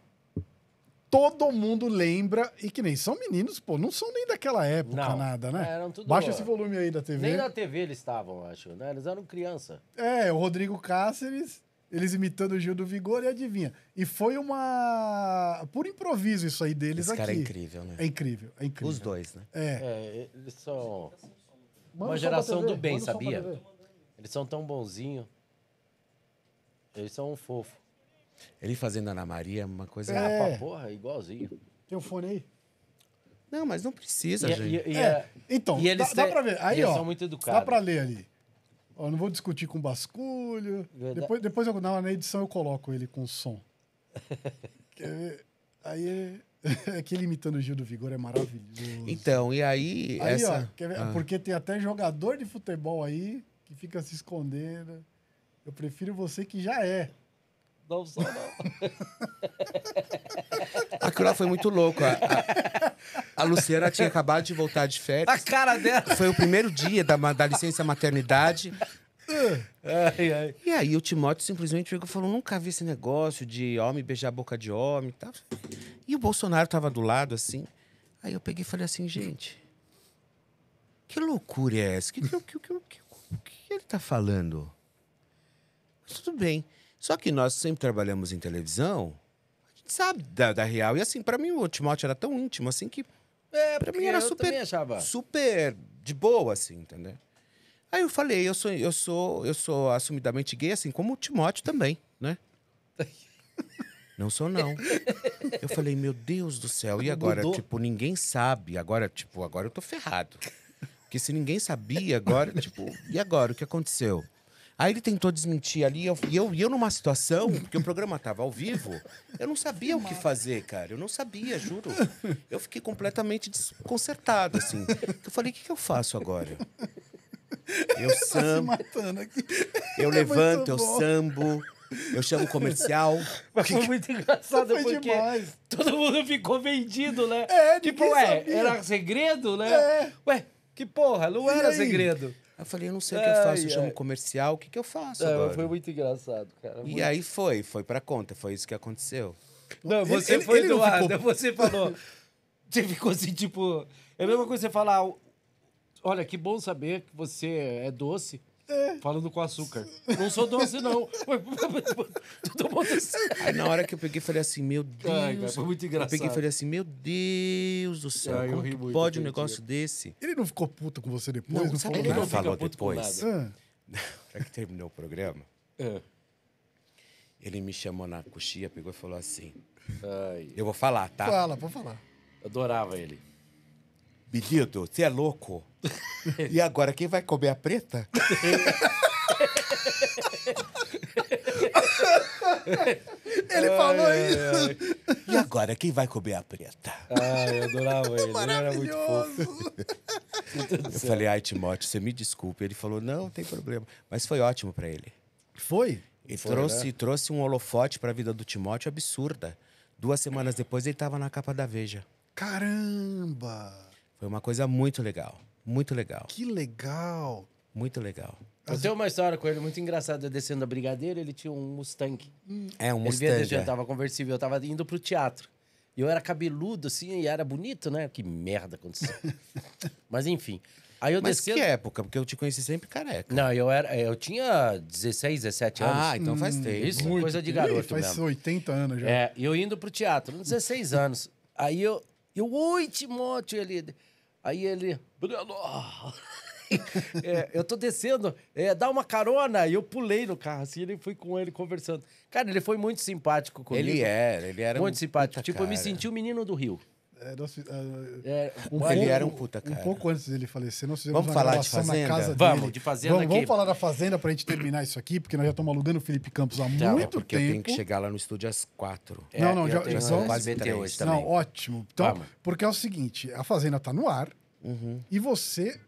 todo mundo lembra, e que nem são meninos, pô, não são nem daquela época, Não. nada, né? É, eram tudo- Baixa esse volume aí da TV. Nem na TV eles estavam, acho, né? Eles eram criança. É, o Rodrigo Cáceres, eles imitando o Gil do Vigor e adivinha. E foi uma. Por improviso isso aí deles Esse aqui. cara é incrível, né? É incrível, é incrível. Os dois, né? É. É, eles são Manda geração do bem, manda sabia? eles são tão bonzinhos. Eles são um fofo. Ele fazendo Ana Maria é uma coisa. É, ah, pra porra, igualzinho. Tem um fone aí? Não, mas não precisa, e, é- gente. E, é- e, é. é- então, dá, eles dá pra ver. Aí, ó, são muito educados. Dá pra ler ali. Ó, não vou discutir com basculho. Depois, depois eu, na, edição eu coloco ele com som. aí aquele imitando o Gil do Vigor é maravilhoso. Então, e aí. aí essa... ó, ah. Porque tem até jogador de futebol aí que fica se escondendo. Eu prefiro você que já é. Não sou, não. Aquilo lá foi muito louco. A, a, a, Luciana tinha acabado de voltar de férias. A cara dela! Foi o primeiro dia da, da licença maternidade. ai, ai. E aí o Timóteo simplesmente pegou e falou: nunca vi esse negócio de homem beijar a boca de homem e tal. E o Bolsonaro tava do lado, assim. Aí eu peguei e falei assim, gente. Que loucura é essa? O que, que, que, que, que ele tá falando? Tudo bem. Só que nós sempre trabalhamos em televisão, a gente sabe da, da real. E assim, para mim o Timóteo era tão íntimo assim que. É, pra mim era super. Super de boa, assim, entendeu? Aí eu falei, eu sou, eu sou, eu sou assumidamente gay, assim como o Timóteo também, né? não sou, não. Eu falei, meu Deus do céu, e agora? Mudou. Tipo, ninguém sabe. Agora, tipo, agora eu tô ferrado. Porque se ninguém sabia, agora, tipo, e agora? O que aconteceu? Aí ele tentou desmentir ali, eu, e eu, eu numa situação, porque o programa tava ao vivo, eu não sabia o que fazer, cara. Eu não sabia, juro. Eu fiquei completamente desconcertado, assim. Eu falei, o que, que eu faço agora? Eu tá sambo. Eu é levanto, eu sambo. Eu chamo comercial. Mas foi muito engraçado foi porque demais. todo mundo ficou vendido, né? É, tipo, ué, sabia. era segredo, né? É. Ué, que porra, não e era aí? segredo eu falei, eu não sei o que eu faço, eu chamo comercial, o que, que eu faço? É, agora? Foi muito engraçado, cara. E muito... aí foi, foi pra conta, foi isso que aconteceu. Não, você ele, foi ele doada, ficou... você falou. você ficou assim, tipo. É a mesma coisa você falar. Olha, que bom saber que você é doce. É. Falando com açúcar. Não sou doce, não. tu Aí na hora que eu peguei, falei assim, meu Deus. Ai, cara, foi muito engraçado. Eu peguei e falei assim, meu Deus do céu. Ai, como muito, pode um negócio desse? Ele não ficou puto com você depois? Não, não sabe ele não falou depois. Será que terminou o programa, É. ele me chamou na coxinha, pegou e falou assim: Ai. Eu vou falar, tá? Fala, vou falar. Adorava ele. Bilido, você é louco? E agora, quem vai comer a preta? ele ai, falou ai, isso. Ai. E agora, quem vai comer a preta? Ai, eu adorava ele. Ele era muito fofo. Eu falei, ai, Timóteo, você me desculpe. Ele falou, não, não tem problema. Mas foi ótimo para ele. Foi? E foi, trouxe, né? trouxe um holofote para a vida do Timóteo absurda. Duas semanas depois, ele estava na capa da Veja. Caramba! Foi uma coisa muito legal. Muito legal. Que legal! Muito legal. Eu tenho uma história com ele muito engraçada. Eu descendo da Brigadeiro, ele tinha um Mustang. Hum. É, um Mustang. Ele viajando, é. tava conversível. Eu tava indo pro teatro. E eu era cabeludo, assim, e era bonito, né? Que merda aconteceu. Mas enfim. Aí eu Mas descendo... que época? Porque eu te conheci sempre careca. Não, eu era, eu tinha 16, 17 anos. Ah, então faz hum, tempo. Isso, muito. coisa de garoto Ih, faz mesmo. 80 anos já. É, eu indo pro teatro, 16 anos. Aí eu... Eu, oi, Timóteo, ele... Aí ele, Bruno, é, eu tô descendo, é, dá uma carona. E eu pulei no carro assim, ele fui com ele conversando. Cara, ele foi muito simpático comigo. Ele era, ele era muito um simpático. Tipo, cara. eu me senti o menino do Rio. É, nós, uh, é, um pouco, ele era um puta, cara. Um pouco antes dele falecer, nós fizemos vamos uma falar de fazenda? na casa vamos, dele. De fazenda vamos, vamos falar da Fazenda pra gente terminar isso aqui, porque nós já estamos alugando o Felipe Campos há não, muito é porque tempo. eu tenho que chegar lá no estúdio às quatro. É, não, não, é, já, tenho, já então, quase BT hoje também. Não, ótimo. Então, vamos. porque é o seguinte, a Fazenda tá no ar uhum. e você...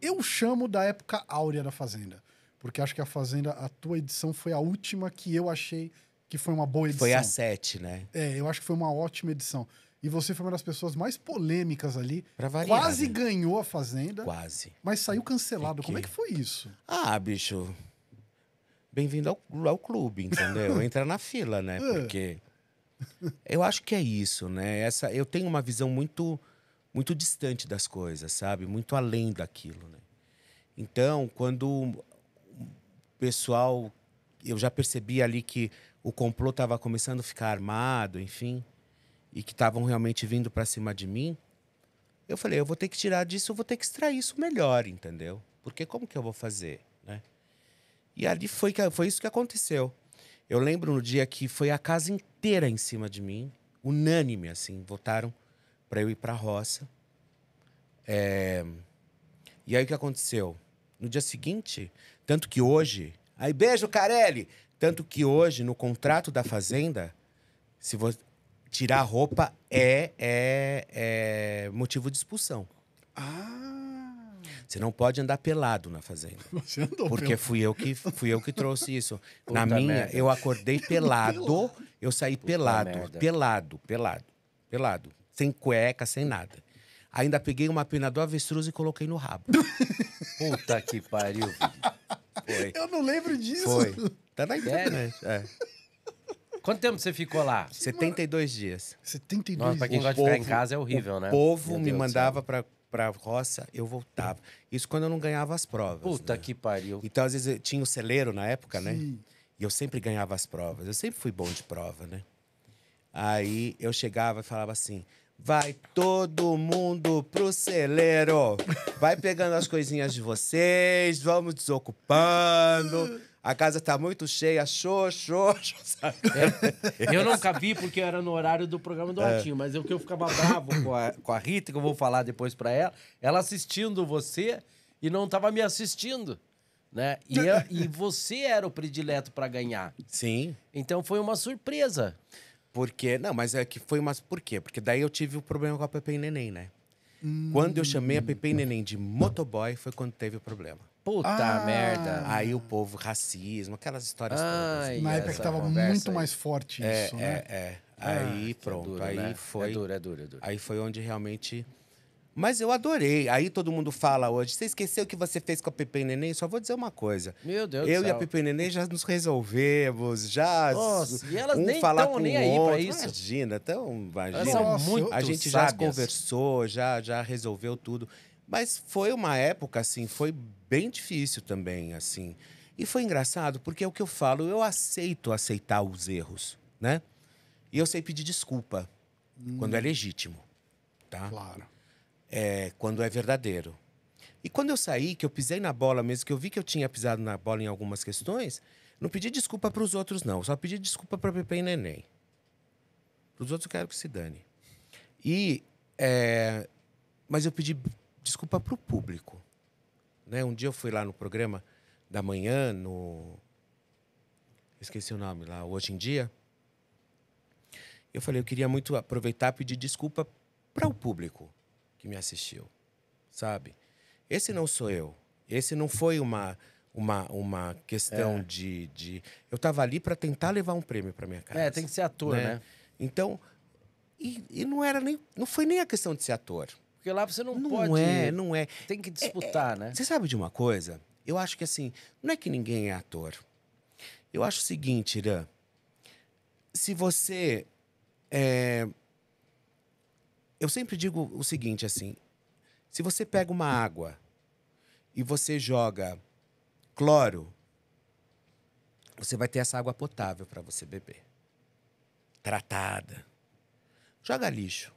Eu chamo da época áurea da Fazenda, porque acho que a Fazenda, a tua edição foi a última que eu achei que foi uma boa edição. Foi a 7, né? É, eu acho que foi uma ótima edição. E você foi uma das pessoas mais polêmicas ali. Pra variar, Quase né? ganhou a Fazenda. Quase. Mas saiu cancelado. Fiquei. Como é que foi isso? Ah, bicho. Bem-vindo ao, ao clube, entendeu? Entra na fila, né? É. Porque. Eu acho que é isso, né? Essa, eu tenho uma visão muito, muito distante das coisas, sabe? Muito além daquilo, né? Então, quando o pessoal. Eu já percebi ali que o complô estava começando a ficar armado, enfim, e que estavam realmente vindo para cima de mim, eu falei, eu vou ter que tirar disso, eu vou ter que extrair isso melhor, entendeu? Porque como que eu vou fazer, né? E ali foi, foi isso que aconteceu. Eu lembro no dia que foi a casa inteira em cima de mim, unânime, assim, votaram para eu ir para a roça. É... E aí o que aconteceu? No dia seguinte, tanto que hoje. Aí, beijo, Carelli! Tanto que hoje, no contrato da Fazenda, se você tirar a roupa é, é, é motivo de expulsão. Ah! Você não pode andar pelado na fazenda. Você andou porque pelado. fui eu que fui eu que trouxe isso. Puta na minha, merda. eu acordei pelado, eu saí Puta pelado, merda. pelado, pelado, pelado, sem cueca, sem nada. Ainda peguei uma pena do avestruz e coloquei no rabo. Puta que pariu. Foi. Eu não lembro disso. Foi. Tá na internet. É. Quanto tempo você ficou lá? 72 dias. 72 Nossa, pra quem gosta de ficar em casa é horrível, o né? O povo me mandava pra, pra roça, eu voltava. Isso quando eu não ganhava as provas. Puta né? que pariu. Então, às vezes, eu tinha o um celeiro na época, né? Sim. né? E eu sempre ganhava as provas. Eu sempre fui bom de prova, né? Aí eu chegava e falava assim: Vai todo mundo pro celeiro. Vai pegando as coisinhas de vocês, vamos desocupando a casa está muito cheia, show, show, show Eu nunca vi porque era no horário do programa do Ratinho, é. mas é o que eu ficava bravo com a, com a Rita, que eu vou falar depois para ela, ela assistindo você e não estava me assistindo. Né? E, eu, é, e você era o predileto para ganhar. Sim. Então foi uma surpresa. Porque, não, mas é que foi uma. Por quê? Porque daí eu tive o um problema com a Pepe e Neném, né? Hum. Quando eu chamei a Pepe e Neném de motoboy, foi quando teve o problema. Puta ah. merda. Aí o povo, racismo, aquelas histórias Ai, todas. Assim. Na época que tava muito aí. mais forte é, isso, é, né? É, é. Aí ah, pronto, é duro, né? aí né? foi. É duro, é duro, é duro. Aí foi onde realmente. Mas eu adorei. Aí todo mundo fala hoje, você esqueceu o que você fez com a Pepe e Neném? Só vou dizer uma coisa. Meu Deus Eu do céu. e a Pepe e Neném já nos resolvemos, já. Nossa, e elas um nem falar com nem aí outro. isso. Imagina, então, imagina. Elas são muito A gente sábias. já conversou, já, já resolveu tudo. Mas foi uma época, assim, foi bem difícil também, assim. E foi engraçado, porque é o que eu falo, eu aceito aceitar os erros, né? E eu sei pedir desculpa hum. quando é hum. legítimo, tá? Claro. É, quando é verdadeiro. E quando eu saí, que eu pisei na bola mesmo, que eu vi que eu tinha pisado na bola em algumas questões, não pedi desculpa para os outros, não. Só pedi desculpa para Pepe e Neném. Para os outros eu quero que se dane. E... É, mas eu pedi desculpa para o público. Né? Um dia eu fui lá no programa da manhã, no. Esqueci o nome lá, hoje em dia. Eu falei, eu queria muito aproveitar e pedir desculpa para o público que me assistiu, sabe? Esse não sou eu. Esse não foi uma uma, uma questão é. de, de. Eu estava ali para tentar levar um prêmio para minha casa. É, tem que ser ator, né? né? Então. E, e, não era nem. Não foi nem a questão de ser ator. Porque lá você não, não pode. Não é, não é. Tem que é, disputar, é, é, né? Você sabe de uma coisa? Eu acho que assim, não é que ninguém é ator. Eu acho o seguinte, Irã. Se você. É... Eu sempre digo o seguinte, assim. Se você pega uma água e você joga cloro, você vai ter essa água potável para você beber. Tratada. Joga lixo.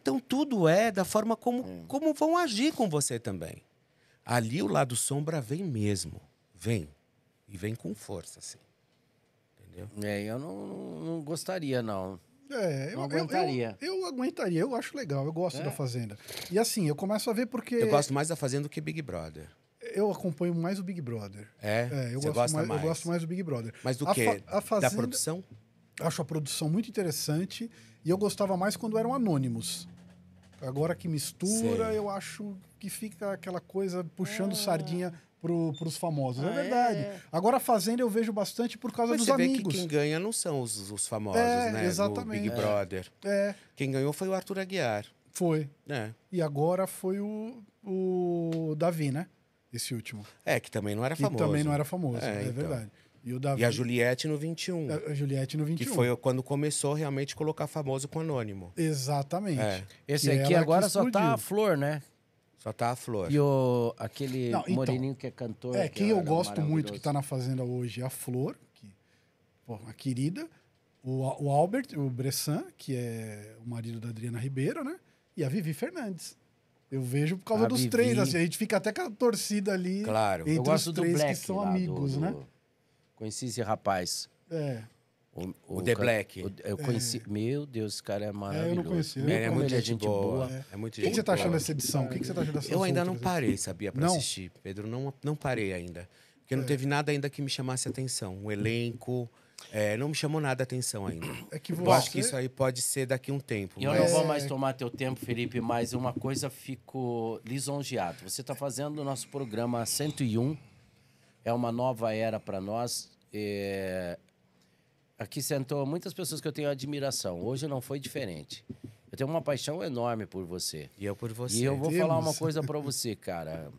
Então tudo é da forma como, é. como vão agir com você também. Ali o lado sombra vem mesmo. Vem. E vem com força, assim. Entendeu? É, eu não, não gostaria, não. É, eu, aguentaria. Eu, eu, eu, aguentaria, eu acho legal, eu gosto é. da Fazenda. E assim, eu começo a ver porque. Eu gosto mais da Fazenda do que Big Brother. Eu acompanho mais o Big Brother. É? é eu, Você gosto gosta mais, mais, eu gosto mais do Big Brother. Mas do quê? que? Fa da produção? Acho a produção muito interessante. E eu gostava mais quando eram anônimos. Agora que mistura, eu acho que fica aquela coisa puxando ah. sardinha para os famosos. É ah, é verdade. É. Agora Fazenda eu vejo bastante por causa Mas dos você amigos. Vê que quem ganha não são os, os famosos, é, né? Exatamente. Big Brother. É. é. Quem ganhou foi o Arthur Aguiar. Foi. É. E agora foi o, o Davi, né? Esse último. É, que também não era famoso. Que também não era famoso, é, é então. verdade. E, o Davi... e a Juliette no 21. A Juliette no 21. Que foi quando começou realmente colocar famoso com anônimo. Exatamente. É. Esse e aqui agora só tá a flor, né? Só tá a flor. E o, aquele Não, então, moreninho que é cantor. É, quem é eu gosto muito que tá na Fazenda hoje é a Flor, que, a querida. O, o Albert, o Bressan, que é o marido da Adriana Ribeiro, né? E a Vivi Fernandes. Eu vejo por causa a dos Vivi. três, assim, a gente fica até com a torcida ali. Claro, entre eu gosto os três Black, que são amigos, do, né? Conheci esse rapaz. É. O, o, o The cara, Black. O, eu conheci. É. Meu Deus, esse cara é maravilhoso. É, eu não conheci. Ele é, é muito gente boa. boa. É. é muito gente O que, você tá achando dessa edição? O que, você tá achando dessa Eu ainda não parei, sabia, para assistir, Pedro. Não, não parei ainda. Porque não é. teve nada ainda que me chamasse atenção. O elenco. É, não me chamou nada a atenção ainda. É que você... Eu acho que isso aí pode ser daqui um tempo. Mas... Eu não vou mais tomar teu tempo, Felipe, mas uma coisa fico lisonjeado. Você está fazendo o nosso programa 101 é uma nova era para nós. É... Aqui sentou muitas pessoas que eu tenho admiração. Hoje não foi diferente. Eu tenho uma paixão enorme por você. E eu por você. E eu vou Deus. falar uma coisa para você, cara.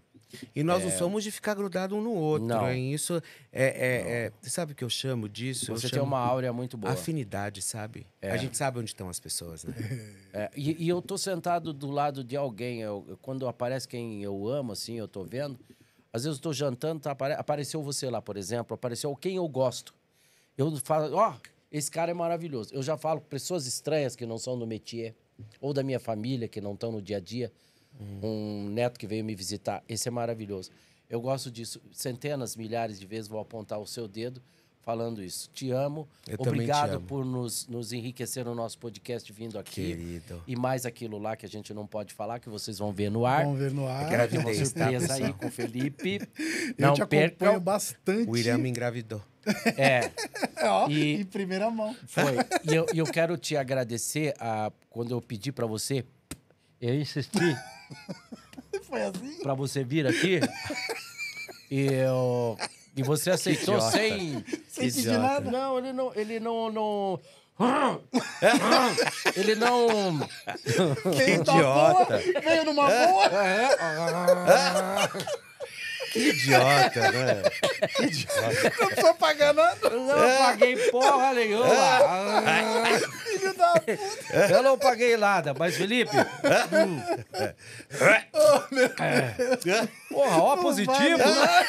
E nós é... não somos de ficar grudado um no outro. Não. Né? Isso é, é, é, Sabe o que eu chamo disso? Você eu tem uma áurea muito boa. Afinidade, sabe? É. A gente sabe onde estão as pessoas, né? É, e, e, eu tô sentado do lado de alguém. Eu, quando aparece quem eu amo, assim, eu tô vendo. Às vezes eu estou jantando, tá, apare... apareceu você lá, por exemplo, apareceu quem eu gosto. Eu falo, ó, oh, esse cara é maravilhoso. Eu já falo com pessoas estranhas que não são do métier, ou da minha família, que não estão no dia a dia. Hum. Um neto que veio me visitar, esse é maravilhoso. Eu gosto disso. Centenas, milhares de vezes vou apontar o seu dedo falando isso. Te amo. Eu Obrigado te amo. por nos, nos enriquecer no nosso podcast vindo aqui. Querido. E mais aquilo lá que a gente não pode falar, que vocês vão ver no ar. Vão ver no ar. Engravidei, uma surpresa tá, aí com o Felipe. Eu não te percam. bastante. O Irã me engravidou. É. é. Ó, e, em primeira mão. Foi. E eu, eu quero te agradecer a, quando eu pedi para você, eu insisti. Foi assim? Pra você vir aqui. Eu e você aceitou sem. Sem pedir nada? Não, ele não. Ele não, não... Ele não. Que idiota! Boa, veio numa boa! Que idiota, né? Que idiota. Não precisa pagar nada. Não paguei porra nenhuma. Filho da puta. Eu não paguei nada, mas Felipe. hum. oh, meu é. Deus. Porra, ó positivo. Vai, né?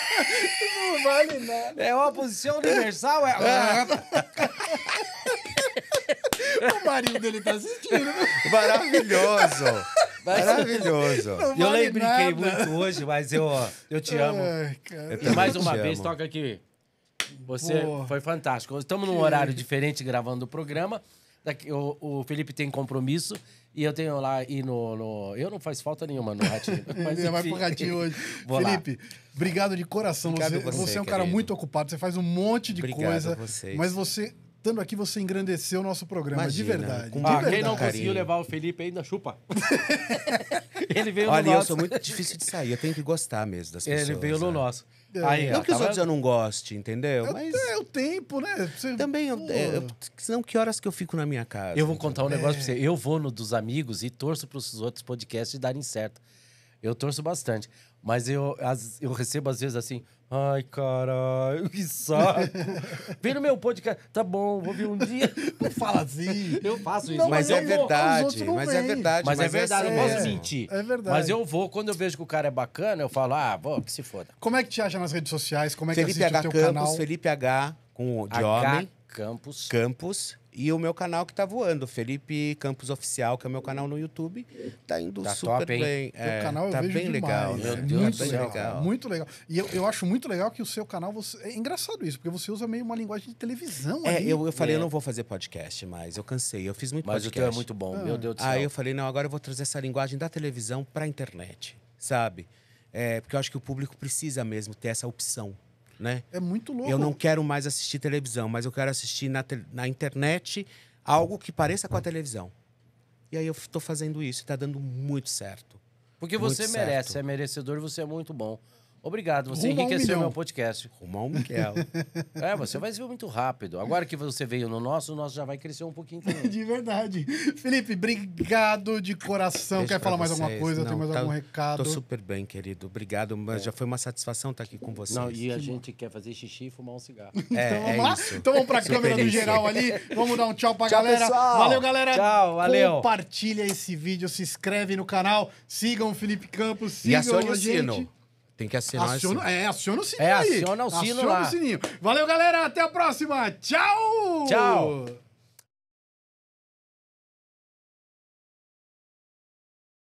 não vale nada. Né? É uma posição universal, é. é. O marido dele tá assistindo. Maravilhoso. Maravilhoso. Não eu vale lembrei muito hoje, mas eu, eu te amo. Ai, eu e mais uma vez, amo. toca aqui. Você Pô, foi fantástico. Estamos num horário diferente gravando o programa. o, o Felipe tem compromisso. E eu tenho lá e no, no, Eu não faz falta nenhuma no ratinho. Mas, enfim, vai pro ratinho hoje. Felipe, lá. obrigado de coração. Obrigado você, você, você é um cara muito ocupado, você faz um monte de obrigado coisa. Mas você estando aqui, você engrandeceu o nosso programa, Imagina, de verdade. Com... Ah, de verdade. Quem não conseguiu levar o Felipe ainda chupa. Ele veio Olha, no nosso. Olha, eu sou muito difícil de sair, eu tenho que gostar mesmo das pessoas. Ele veio no né? nosso. É. Aí, não ó, que os tá outros eu não goste, entendeu? É, Mas... é o tempo, né? Você... Também, eu, é, eu, senão que horas que eu fico na minha casa? Eu vou contar um negócio é. pra você. É. Eu vou no dos amigos e torço pros outros podcasts darem certo. Eu torço bastante. Mas eu, as, eu recebo, às vezes, assim, Ai, caralho, que saco. Vem no meu podcast. Tá bom, vou vir um dia. Não fala assim. Eu faço isso. Não, mas, mas, é, é verdade, mas é verdade. Mas, mas é verdade, assim, é, não posso mentir. É verdade. Mas eu vou, quando eu vejo que o cara é bacana, eu falo, ah, vou, que se foda. Como é que te acha nas redes sociais? Como é Felipe que assiste H. o teu Campos, canal? Felipe H. Com, de H. homem. Campos. Campos. E o meu canal que tá voando, Felipe Campos Oficial, que é o meu canal no YouTube, tá indo tá super top, bem. É, o canal eu tá bem demais. legal, meu é Deus, muito legal, legal. É muito legal. E eu, eu acho muito legal que o seu canal você é engraçado isso, porque você usa meio uma linguagem de televisão É, ali. eu, eu falei, é. eu não vou fazer podcast mais, eu cansei. Eu fiz muito mas podcast. Mas o teu é muito bom, ah. meu Deus do céu. Aí eu falei, não, agora eu vou trazer essa linguagem da televisão para internet, sabe? É, porque eu acho que o público precisa mesmo ter essa opção né? É muito louco. Eu não quero mais assistir televisão, mas eu quero assistir na, na internet algo que pareça com a televisão. E aí eu estou fazendo isso e está dando muito certo. Porque muito você certo. merece, é merecedor, você é muito bom. Obrigado, você Rumo enriqueceu um meu podcast. Rumo um Miquel. é, você vai ser muito rápido. Agora que você veio no nosso, o nosso já vai crescer um pouquinho também. de verdade. Felipe, obrigado de coração. Deixa Quer falar vocês. mais alguma coisa? Não, Tem mais tá, algum recado? Estou super bem, querido. Obrigado, mas é. já foi uma satisfação estar tá aqui com vocês. Não, e a gente quer fazer xixi e fumar um cigarro. É, então é vamos é lá? Isso. Então vamos a câmera do geral ali. Vamos dar um tchau para a galera. Pessoal. Valeu, galera. Tchau, valeu. Compartilha esse vídeo, se inscreve no canal, sigam o Felipe Campos, sigam e a o sino. Tem que acionar aciona, É, aciona o sininho é, aí. Aciona o sino aciona lá. o sininho. Valeu, galera. Até a próxima. Tchau! Tchau!